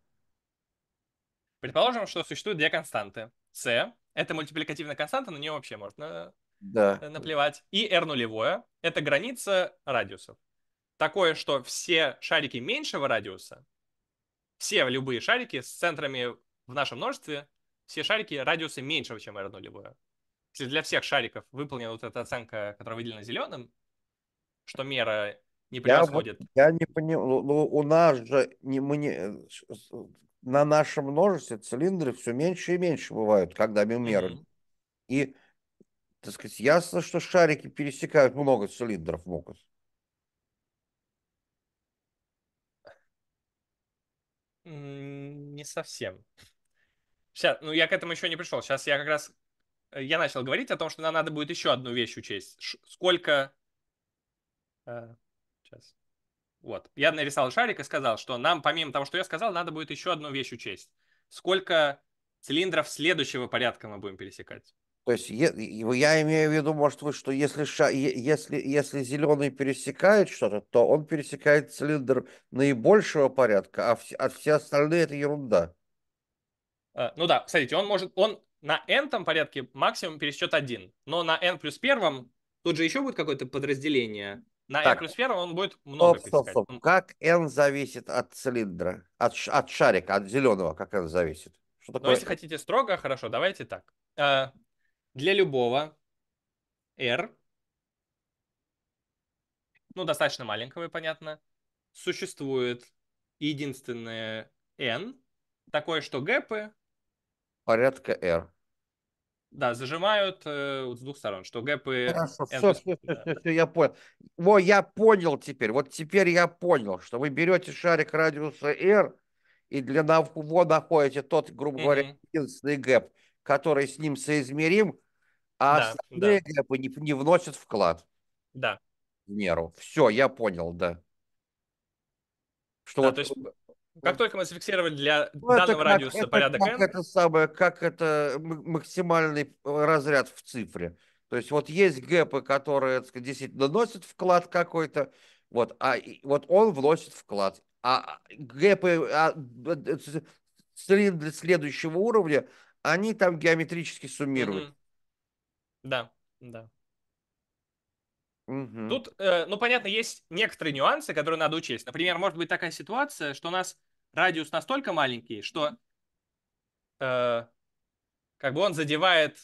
Предположим, что существует две константы. С – это мультипликативная константа, на нее вообще можно да. наплевать. И R нулевое – это граница радиусов. Такое, что все шарики меньшего радиуса все любые шарики с центрами в нашем множестве, все шарики радиусы меньшего, чем r нулевое. Если для всех шариков выполнена вот эта оценка, которая выделена зеленым, что мера не превосходит. Я, я не понимаю, ну, ну, у нас же не, мы не, э, на нашем множестве цилиндры все меньше и меньше бывают, когда мы меры. Mm-hmm. И, так сказать, ясно, что шарики пересекают много цилиндров могут. Не совсем. Сейчас, ну я к этому еще не пришел. Сейчас я как раз э, я начал говорить о том, что нам надо будет еще одну вещь учесть. Ш- сколько... Э, сейчас. Вот. Я нарисовал шарик и сказал, что нам, помимо того, что я сказал, надо будет еще одну вещь учесть. Сколько цилиндров следующего порядка мы будем пересекать? То есть я, имею в виду, может быть, что если, ша, если, если зеленый пересекает что-то, то он пересекает цилиндр наибольшего порядка, а, все, а все остальные это ерунда. Э, ну да, смотрите, он может, он на n там порядке максимум пересчет один, но на n плюс первом тут же еще будет какое-то подразделение. На так, n плюс первом он будет много стоп, пересекать. Стоп, стоп. Как n зависит от цилиндра, от, от шарика, от зеленого, как n зависит? Что ну, такое? Но если хотите строго, хорошо, давайте так. Э, для любого R, ну, достаточно маленького, и понятно, существует единственное N, такое, что гэпы... Порядка R. Да, зажимают э, вот с двух сторон, что гэпы... Хорошо, N, все, все, да, все, все, я понял. Во, я понял теперь, вот теперь я понял, что вы берете шарик радиуса R и для него находите тот, грубо mm-hmm. говоря, единственный гэп, который с ним соизмерим, а да, остальные да. не, не вносят вклад. Да. В меру. Все, я понял, да. Что да, вот... то есть... Э, как только мы зафиксировали для ну, данного как, радиуса это, порядок как n... это самое, как это максимальный э, разряд в цифре. То есть вот есть гэпы, которые сказать, действительно носят вклад какой-то, вот, а вот он вносит вклад. А, а гэпы а, следующего уровня, они там геометрически суммируют. Mm-hmm. Да, да. Угу. Тут, э, ну, понятно, есть некоторые нюансы, которые надо учесть. Например, может быть такая ситуация, что у нас радиус настолько маленький, что э, как бы он задевает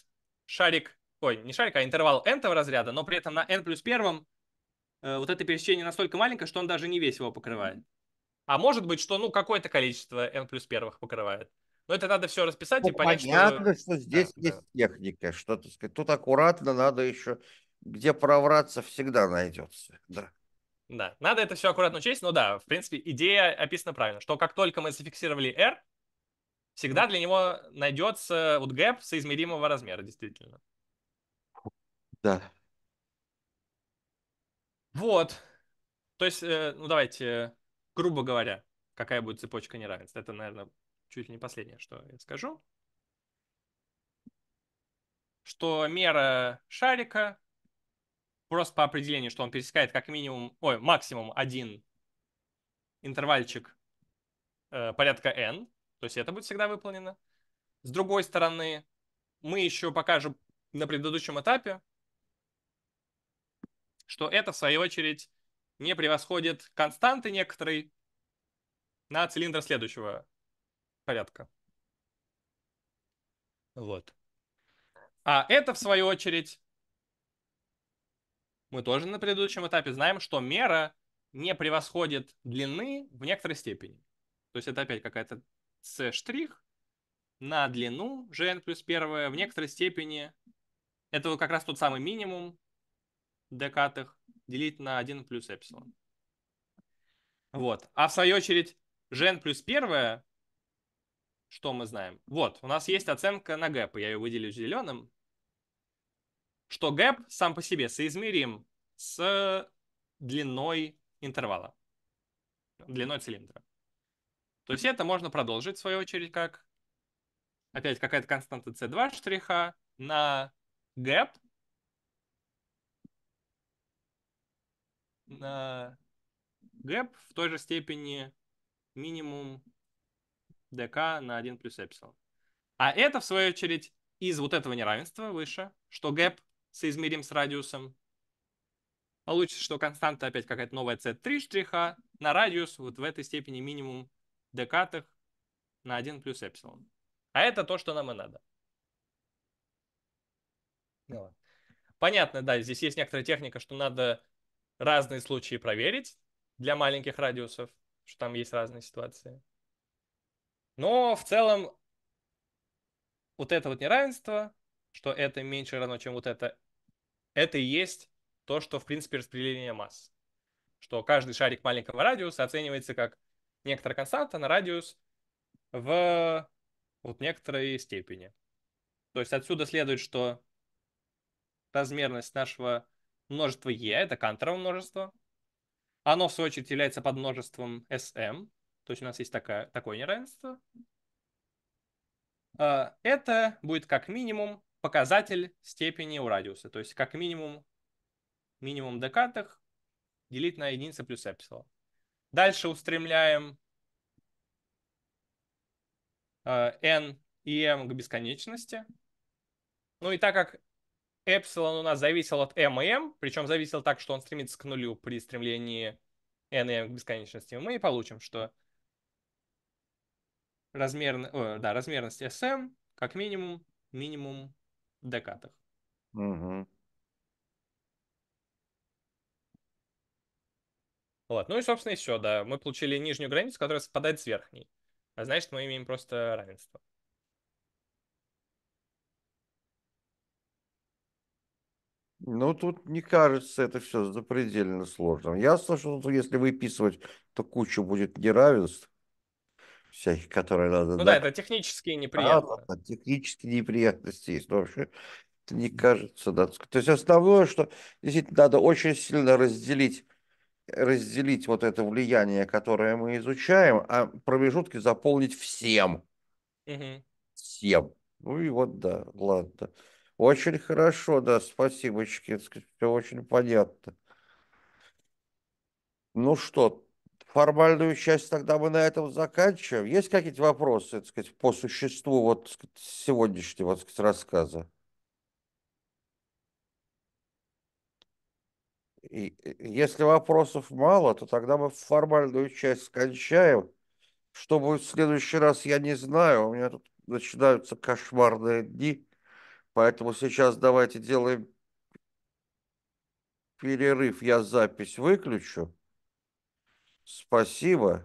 шарик, ой, не шарик, а интервал n разряда, но при этом на n плюс первом э, вот это пересечение настолько маленькое, что он даже не весь его покрывает. А может быть, что ну какое-то количество n плюс первых покрывает. Но ну, это надо все расписать ну, и понять, понятно, что... что здесь да, есть да. техника, что то сказать, тут аккуратно надо еще, где провраться всегда найдется. Да. Да, надо это все аккуратно учесть, но да, в принципе, идея описана правильно, что как только мы зафиксировали R, всегда для него найдется вот гэп соизмеримого размера, действительно. Да. Вот. То есть, э, ну давайте, грубо говоря, какая будет цепочка неравенств. Это, наверное, чуть ли не последнее, что я скажу, что мера шарика просто по определению, что он пересекает как минимум, ой, максимум один интервальчик э, порядка n, то есть это будет всегда выполнено. С другой стороны, мы еще покажем на предыдущем этапе, что это, в свою очередь, не превосходит константы некоторой на цилиндр следующего порядка. Вот. А это, в свою очередь, мы тоже на предыдущем этапе знаем, что мера не превосходит длины в некоторой степени. То есть это опять какая-то с штрих на длину gn плюс 1 в некоторой степени. Это вот как раз тот самый минимум декатых делить на 1 плюс эпсилон. Вот. А в свою очередь gn плюс 1 что мы знаем. Вот, у нас есть оценка на гэп, я ее выделю зеленым, что гэп сам по себе соизмерим с длиной интервала, длиной цилиндра. То есть это можно продолжить, в свою очередь, как опять какая-то константа c2 штриха на гэп, на гэп в той же степени минимум dk на 1 плюс эпсилон. А это, в свою очередь, из вот этого неравенства выше, что гэп соизмерим с радиусом. Получится, что константа опять какая-то новая c3 штриха на радиус вот в этой степени минимум декатых на 1 плюс эпсилон. А это то, что нам и надо. Ну Понятно, да, здесь есть некоторая техника, что надо разные случаи проверить для маленьких радиусов, что там есть разные ситуации. Но в целом вот это вот неравенство, что это меньше равно, чем вот это, это и есть то, что, в принципе, распределение масс. Что каждый шарик маленького радиуса оценивается как некоторая константа на радиус в вот некоторой степени. То есть отсюда следует, что размерность нашего множества E, это кантрово множество, оно, в свою очередь, является подмножеством SM, то есть у нас есть такая, такое неравенство. А, это будет как минимум показатель степени у радиуса. То есть как минимум минимум декатах делить на единицу плюс эпсилон. Дальше устремляем а, n и m к бесконечности. Ну и так как эпсилон у нас зависел от m и m, причем зависел так, что он стремится к нулю при стремлении n и m к бесконечности, мы и получим, что размер, о, да, размерность SM как минимум, минимум в декатах. Угу. Вот. Ну и, собственно, и все да, мы получили нижнюю границу, которая совпадает с верхней. А значит, мы имеем просто равенство. Ну, тут не кажется это все запредельно сложным. Ясно, что если выписывать, то куча будет неравенств всяких, которые надо... Ну да, это технические а, неприятности. А, да, технические неприятности есть. Но вообще это не кажется. Да. То есть основное, что действительно надо очень сильно разделить разделить вот это влияние, которое мы изучаем, а промежутки заполнить всем. Угу. Всем. Ну и вот, да, ладно. Очень хорошо, да, спасибо, Чкинский, все очень понятно. Ну что, формальную часть тогда мы на этом заканчиваем. Есть какие-то вопросы, так сказать, по существу вот сказать, сегодняшнего так сказать, рассказа? И если вопросов мало, то тогда мы формальную часть скончаем. Что будет в следующий раз, я не знаю. У меня тут начинаются кошмарные дни. Поэтому сейчас давайте делаем перерыв. Я запись выключу спасибо